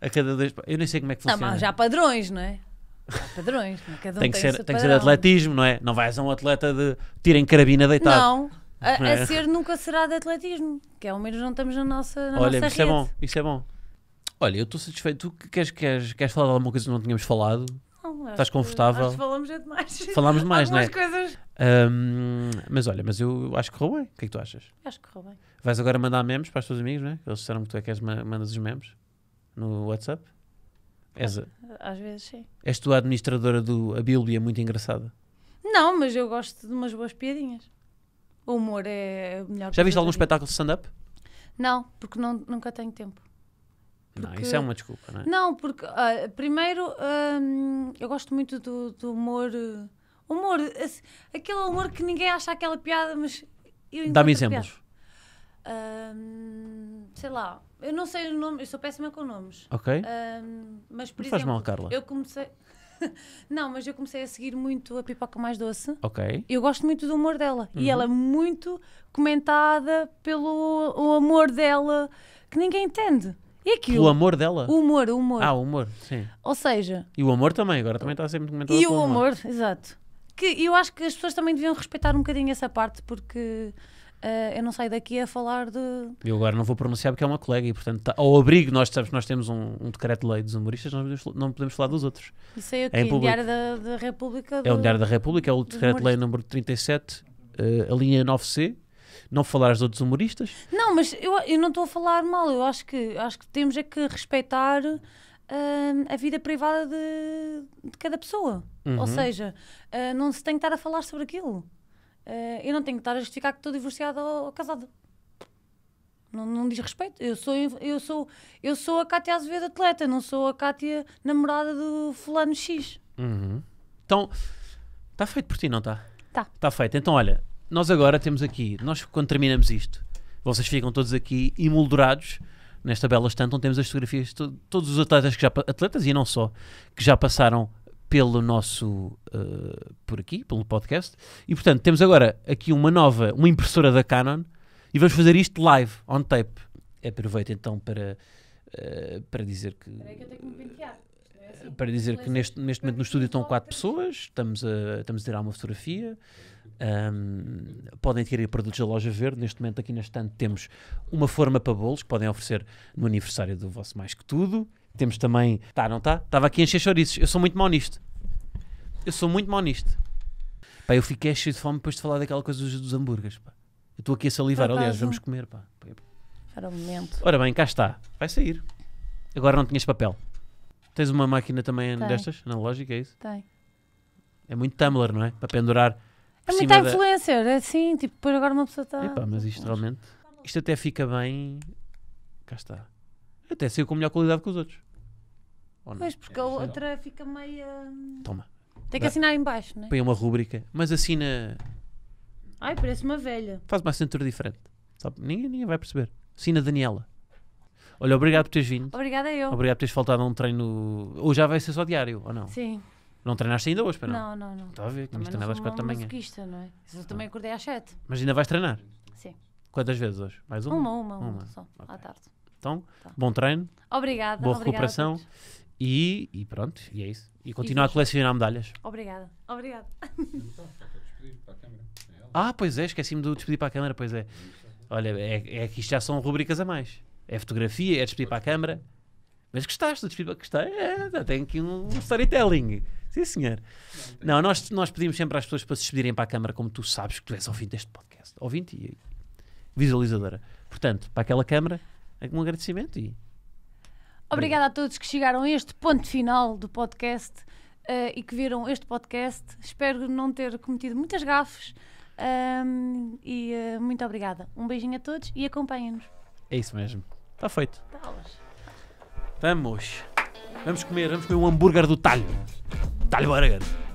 a cada dois para... Eu nem sei como é que funciona. Não, mas já há padrões, não é? Há padrões, não é? Cada um tem, que ser, tem que ser atletismo, não é? Não vais a um atleta de tirem carabina deitado. Não, a, é? a é. ser nunca será de atletismo, que ao é menos não estamos na nossa na Olha, nossa isso rede. é bom, isso é bom. Olha, eu estou satisfeito. Tu queres, queres, queres falar de alguma coisa que não tínhamos falado? Não, Estás confortável? falamos demais. Falamos demais, não é? coisas. Um, mas olha, mas eu acho que correu bem. O que é que tu achas? Acho que correu bem. Vais agora mandar memes para os teus amigos, não é? Eles disseram que tu é que és, mandas os memes no WhatsApp. És, a... Ah, às vezes sim. És tu a administradora do A Bíblia muito engraçada? Não, mas eu gosto de umas boas piadinhas. O humor é melhor. Já viste algum espetáculo de stand-up? Não, porque não, nunca tenho tempo. Porque... Não, isso é uma desculpa, não é? Não, porque uh, primeiro ah, eu gosto muito do, do humor. Uh, humor, esse, aquele humor que ninguém acha aquela piada, mas eu Dá-me exemplos. sei lá, eu não sei o nome, eu sou péssima com nomes. Ok. mas por não exemplo, faz mal, Carla. Eu comecei. não, mas eu comecei a seguir muito a Pipoca Mais Doce. Ok. Eu gosto muito do humor dela. Uhum. E ela é muito comentada pelo o amor dela que ninguém entende. E aquilo. O amor dela? O humor, o humor. Ah, o humor, sim. Ou seja. E o amor também, agora também está a ser muito comentado. E o amor, exato. Que eu acho que as pessoas também deviam respeitar um bocadinho essa parte, porque. Uh, eu não saio daqui a falar de. Eu agora não vou pronunciar porque é uma colega e, portanto, tá, ao abrigo, nós sabes, nós temos um, um decreto-lei dos humoristas, nós não podemos, falar dos outros. Isso é o que? É o Diário da, da República? Do... É o Diário da República, é o decreto-lei número 37, uh, eh, a linha 9C, não falar as outros humoristas. Não, mas eu, eu não estou a falar mal, eu acho que, acho que temos é que respeitar uh, a vida privada de, de cada pessoa. Uhum. Ou seja, uh, não se tem que estar a falar sobre aquilo. Uh, eu não tenho que estar a justificar que estou divorciada ou, ou casada. Não, não, diz respeito. Eu sou, eu sou, eu sou a Cátia Azevedo atleta, não sou a Cátia namorada do fulano X. Uhum. Então, está feito por ti, não está? Está. Está feito. Então, olha, nós agora temos aqui, nós quando terminamos isto, vocês ficam todos aqui emoldurados nesta bela estante onde temos as fotografias de to todos os atletas que já atletas e não só que já passaram pelo nosso uh, por aqui, pelo podcast. E portanto, temos agora aqui uma nova, uma impressora da Canon e vamos fazer isto live on tape. Aproveito então para uh, para dizer que, que é assim? para dizer que neste, neste momento no estúdio estão quatro pessoas, estamos a, estamos a tirar uma fotografia, um, podem adquirir produtos da Loja Verde. Neste momento, aqui na estante, temos uma forma para bolos que podem oferecer no aniversário do vosso Mais Que Tudo. Temos também. Tá, não tá? Estava aqui a encher chouriços. Eu sou muito mau nisto. Eu sou muito mau nisto. Pá, eu fiquei cheio de fome depois de falar daquela coisa dos, dos hambúrgueres. Pá. Eu estou aqui a salivar. Aliás, vamos comer. Pá. Para o momento. Ora bem, cá está. Vai sair. Agora não tinhas papel. Tens uma máquina também Tem. destas, analógica, é isso? Tem. É muito Tumblr, não é? Para pendurar também está da... influencer, é assim, tipo, pôr agora uma pessoa está. Epá, mas isto realmente. Isto até fica bem. Cá está. Até saiu com melhor qualidade que os outros. Ou não? Pois, porque é, a é outra não. fica meio. Hum, Toma. Tem que assinar embaixo, não é? Põe uma rúbrica, mas assina. Ai, parece uma velha. Faz uma assinatura diferente. Sabe? Ninguém, ninguém vai perceber. Assina Daniela. Olha, obrigado por teres vindo. Obrigada eu. Obrigado por teres faltado a um treino. Ou já vai ser só diário, ou não? Sim. Não treinaste ainda hoje, para não? Não, não, não. Está a ver, também treinado às 4 da manhã. Não é? Eu também acordei às 7. Mas ainda vais treinar? Sim. Quantas vezes hoje? Mais uma? Uma, uma, uma, uma só, okay. à tarde. Então, tá. bom treino. Obrigada. Boa recuperação. e, e, pronto, e é isso. E continua a colecionar medalhas. Obrigada. Obrigada. ah, pois é, esqueci-me de despedir para a câmara, pois é. Olha, é, é que isto já são rubricas a mais. É fotografia, é despedir para a câmara. Mas gostaste do despedir para a câmara? É, tem aqui um storytelling. Sim, senhor. Não, nós, nós pedimos sempre às pessoas para se despedirem para a câmara, como tu sabes que tu és ouvinte deste podcast. Ouvinte e visualizadora. Portanto, para aquela câmara, é um agradecimento e. Obrigada a todos que chegaram a este ponto final do podcast uh, e que viram este podcast. Espero não ter cometido muitas gafes. Um, ehm, e uh, muito obrigada. Um beijinho a todos e acompanhem-nos. É isso mesmo. Está feito. Tá Vamos. Vamos comer, vamos comer um hambúrguer do talho. تعال بقى رجل